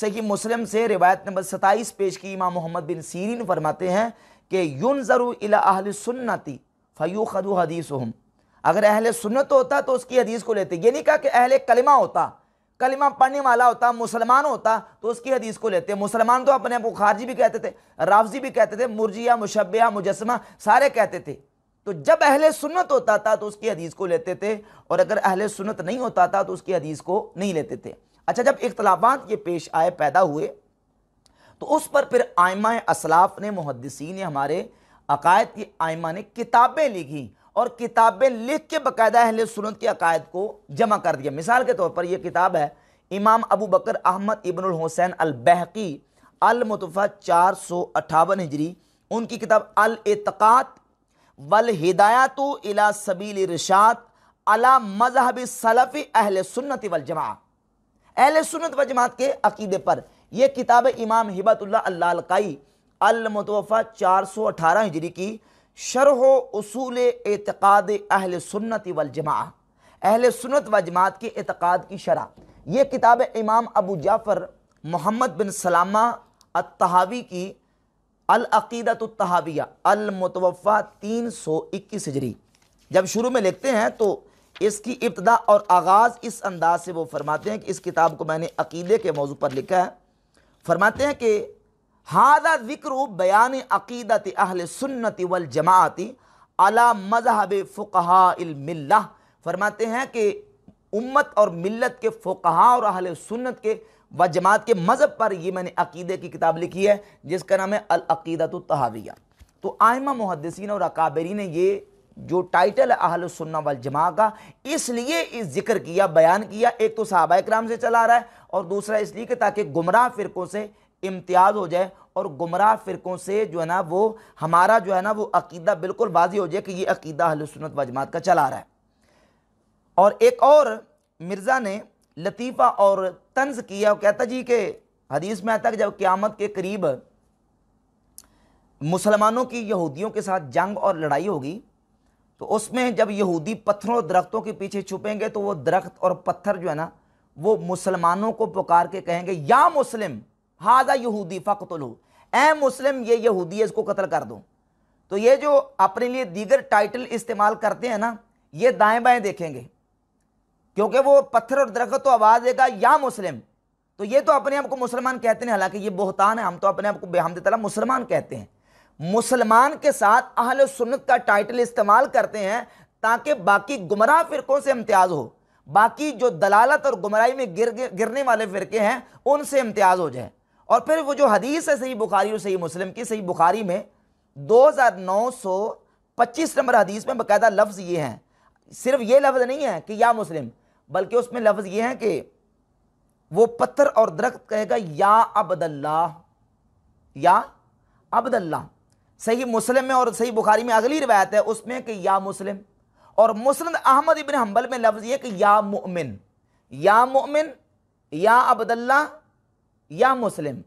सही मुस्लिम से रिवायत नंबर सताईस पेश की इमाम मोहम्मद बिन सीरीन फरमाते हैं कि यून ज़रू अहल सुन्नति फ़यू खदू हदीस अगर अहल सुन्नत होता तो उसकी हदीस को लेते ये नहीं कहा कि अहल कलमा होता कलिमा पढ़ने वाला होता मुसलमान होता तो उसकी हदीस को लेते मुसलमान तो अपने को खारजी भी कहते थे रावजी भी कहते थे मुरजिया मुशबिया मुजस्मा सारे कहते थे तो जब अहले सुन्नत होता था तो उसकी हदीस को लेते थे और अगर अहले सुन्नत नहीं होता था तो उसकी हदीस को नहीं लेते थे अच्छा जब इख्तलाफात ये पेश आए पैदा हुए तो उस पर फिर आयमा असलाफ ने मुहदसिन ने हमारे अकायद की आयमा ने किताबें लिखी और किताबें लिख के बाकायदा अहल सुनत के अकायद को जमा कर दिया मिसाल के तौर पर यह किताब है इमाम अबू बकर अहमद इबन हुसैन अल बहकी अलमतफ़ा चार सौ अट्ठावन हिजरी उनकी किताब अल एतक़ात वल हिदायत इला सबील रिशात अला मजहब सलफ़ी अहल सुन्नत वल जमा अहल सुन्नत व जमात के अकीदे पर यह किताब इमाम हिबतुल्ला अल्लाकाई अलमतफ़ा चार सौ अठारह हिजरी की शरह असूल एतक़ाद अहल सुन्नत वलजमा अहल सुन्नत व जमात के एतक़ाद की शरह ये किताब इमाम अबू जाफ़र मोहम्मद बिन सलामा अतहावी की तहाविया अलमतवफ़ा तीन सौ इक्कीस हजरी जब शुरू में लिखते हैं तो इसकी इब्तदा और आगाज़ इस अंदाज से वो फरमाते हैं कि इस किताब को मैंने अकीदे के मौजू पर लिखा है फरमाते हैं कि हादा जिक्र बयान अक़ीदत अहल सुन्नति वल जमाती अला मजहब फ़ुकहा फरमाते हैं कि उम्मत और मिलत के फ़ुकहा और अहल सुन्नत के व जमात के मज़हब पर ये मैंने अक़ीदे की किताब लिखी है जिसका नाम है अक़ीदत तहाविया तो आयमा मुहदसिन और अकाबरी ने ये जो टाइटल है अहल सुन्ना वाल जमा का इसलिए इस जिक्र किया बयान किया एक तो सहाबा कराम से चला रहा है और दूसरा इसलिए कि ताकि गुमराह फ़िरकों से इम्तियाज़ हो जाए और गुमराह फ़िरक़ों से जो है ना वो हमारा जो है ना वो अकीदा बिल्कुल बाजी हो जाए कि ये अकीदा हलसनत वजमात का चला रहा है और एक और मिर्ज़ा ने लतीफ़ा और तंज किया और कहता जी के हदीस में आता कि जब क़्यामत के करीब मुसलमानों की यहूदियों के साथ जंग और लड़ाई होगी तो उसमें जब यहूदी पत्थरों और दरख्तों के पीछे छुपेंगे तो वो दरख्त और पत्थर जो है ना वो मुसलमानों को पुकार के कहेंगे या मुस्लिम हाजा यहूदी फकतलू ए मुस्लिम ये यहूदी है इसको कत्ल कर दो तो ये जो अपने लिए दीगर टाइटल इस्तेमाल करते हैं ना ये दाएं बाएं देखेंगे क्योंकि वो पत्थर और दरख्त तो आवाज़ देगा या मुस्लिम तो ये तो अपने आप को मुसलमान कहते हैं हालांकि ये बोहतान है हम तो अपने आप को बेहमद तला मुसलमान कहते हैं मुसलमान के साथ अहल सुन्नत का टाइटल इस्तेमाल करते हैं ताकि बाकी गुमराह फ़िरकों से इम्तियाज़ हो बाकी जो दलालत और गुमराई में गिर गिरने वाले फ़िरके हैं उनसे इम्तियाज़ हो जाए और फिर वो जो हदीस है सही बुखारी और सही मुस्लिम की सही बुखारी में दो हज़ार नौ सौ पच्चीस नंबर हदीस में बाकायदा लफ्ज़ ये हैं सिर्फ ये लफ्ज़ नहीं है कि या मुस्लिम बल्कि उसमें लफ्ज़ ये हैं कि वो पत्थर और दरख्त कहेगा या अब्दल्ला या अब्दल्ला सही मुस्लिम में और सही बुखारी में अगली रिवायत है उसमें कि या मुस्लिम और मुस्लिम अहमद इबन हम्बल में लफ्ज़ ये कि या मुमिन या मुमिन या अब्दल्ला या मुस्लिम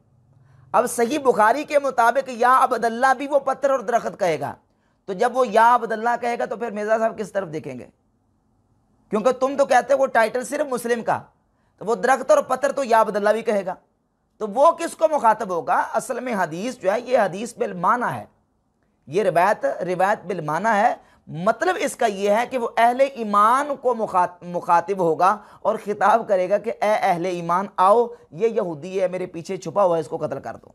अब सही बुखारी के मुताबिक या अब्दुल्ला भी वो पत्थर और दरख्त कहेगा तो जब वो या अब्दुल्ला कहेगा तो फिर मिर्ज़ा साहब किस तरफ देखेंगे क्योंकि तुम तो कहते हो वो टाइटल सिर्फ मुस्लिम का तो वो दरख्त और पत्थर तो या अब्दुल्ला भी कहेगा तो वो किसको मुखातब होगा असल में हदीस जो है ये हदीस बिलमाना है ये रिवायत रिवायत बिलमाना है मतलब इसका यह है कि वो अहले ईमान को मुखातिब होगा और ख़िताब करेगा कि ए अहले ईमान आओ ये यहूदी है मेरे पीछे छुपा हुआ है इसको कत्ल कर दो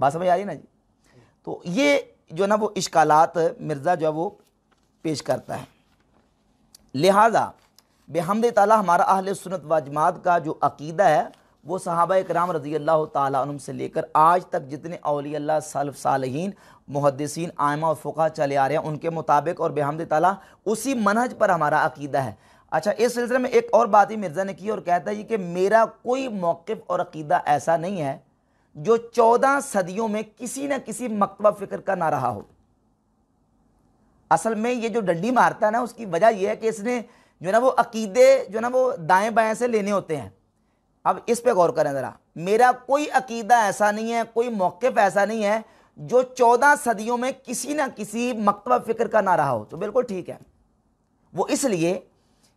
बात समझ आ रही ना जी तो ये जो ना वो इश्कालात मिर्ज़ा जो है वो पेश करता है लिहाजा बेहमद ताली हमारा अहल सुनत वजमात का जो अकीदा है वो सहाबा कराम रज़ी अल्लाह तुम से लेकर आज तक जितने अली अल्लाह सल्फ सालहीन मुहदसिन आयमा और फ़ुका चले आ रहे हैं उनके मुताबिक और बेहमद तला उसी मनहज पर हमारा अकीदा है अच्छा इस सिलसिले में एक और बात ही मिर्ज़ा ने की और कहता है कि मेरा कोई मौक़ और अकीदा ऐसा नहीं है जो चौदह सदियों में किसी न किसी मकतबा फ़िक्र का ना रहा हो असल में ये जो डंडी मारता है ना उसकी वजह यह है कि इसने जो ना वो अकीदे जो ना वो दाएँ बाएँ से लेने होते हैं अब इस पे गौर करें ज़रा मेरा कोई अकीदा ऐसा नहीं है कोई मौकफ़ ऐसा नहीं है जो चौदह सदियों में किसी ना किसी मकतबा फ़िक्र का ना रहा हो तो बिल्कुल ठीक है वो इसलिए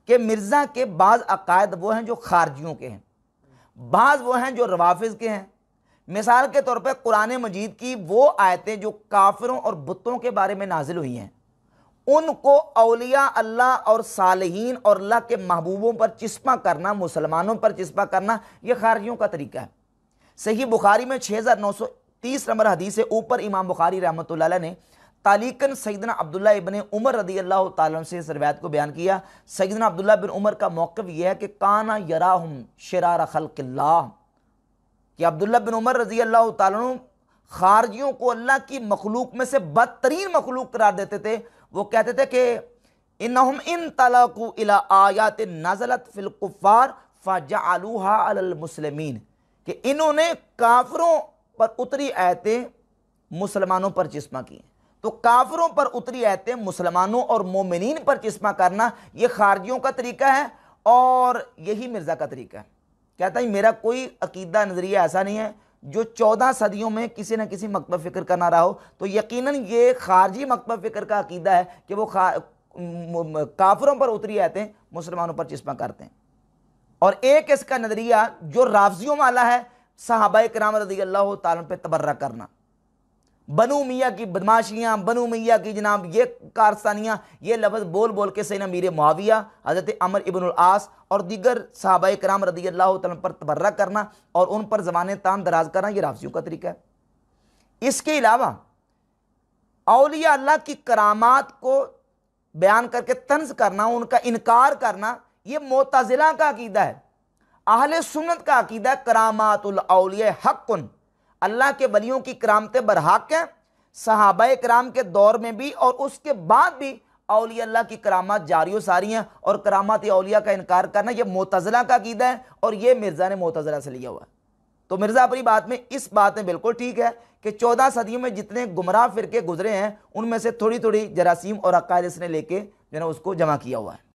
कि मिर्ज़ा के बाद अकायद वो हैं जो खारजियों के हैं बाज़ वो हैं जो रवाफ़ के हैं मिसाल के तौर पर कुरान मजीद की वो आयतें जो काफिरों और बुतों के बारे में नाजिल हुई हैं उनको अलिया अल्लाह और सालहीन और अल्लाह के महबूबों पर चस्पा करना मुसलमानों पर चस्पा करना यह खारजियों का तरीका है सही बुखारी में छः हज़ार नौ सौ तीस नंबर हदीस से ऊपर इमाम बुखारी रहमत ने तालिकन सईदना अब्दुल्ला इबन उमर रदी अल्लाह तन से इस रवायत को बयान किया सईदना अब्दुल्ला बिन उमर का मौक़ यह है कि काना यरा हम शरार खल्ला कि अब्दुल्ला बिन उमर रजी अल्लाह तारजियों खारजियों को अल्लाह की मखलूक में से बदतरीन मखलूक करार देते थे वो कहते थे कि इनहम इन तलाकू इला आयात नजलत फिलकुफ़ार फाजा आलूहा अलमुसलम कि इन्होंने काफरों पर उतरी आयतें मुसलमानों पर चश्मा की तो काफरों पर उतरी आयतें मुसलमानों और मोमिन पर चश्मा करना ये खारजियों का तरीका है और यही मिर्ज़ा का तरीका है कहता है मेरा कोई अकीदा नज़रिया ऐसा नहीं है जो चौदह सदियों में किसी न किसी मकबा फ़िक्र का ना रहा हो तो यकीन ये खारजी मकबा फ़िक्र का अकीदा है कि वो खा काफरों पर उतरी आते हैं मुसलमानों पर चश्मा करते हैं और एक इसका नज़रिया जो रावजियों वाला है साहबा कराम रजी अल्लाह तबर्रा करना बनू मियाँ की बदमाशियाँ बनू मियाँ की जनाब ये कारसानियाँ ये लफ्ज़ बोल बोल के सैन मीर माविया हज़रत अमर इबन अलास और दीगर सहाबा कराम रदी अल्लाह तम पर तबर्रा करना और उन पर जबान तान दराज करना ये राफजियों का तरीका है इसके अलावा अलिया अल्लाह की करामात को बयान करके तंज करना उनका इनकार करना ये मोतज़िला का अकीदा है अहल सुनत का अकीदा करामातलिया हक़ अल्लाह के वलियों की करामते बरहक हैं सहाबा कराम के दौर में भी और उसके बाद भी अलिया अल्लाह की करामात जारियों सारी हैं और करामात अलिया का इनकार करना यह मोतज़ला का अकीदा है और ये मिर्ज़ा ने मोतज़ला से लिया हुआ है तो मिर्ज़ा अपनी बात में इस बात में बिल्कुल ठीक है कि चौदह सदियों में जितने गुमराह फिरके गुजरे हैं उनमें से थोड़ी थोड़ी जरासीम और अकायद इसने लेके जो है ना उसको जमा किया हुआ है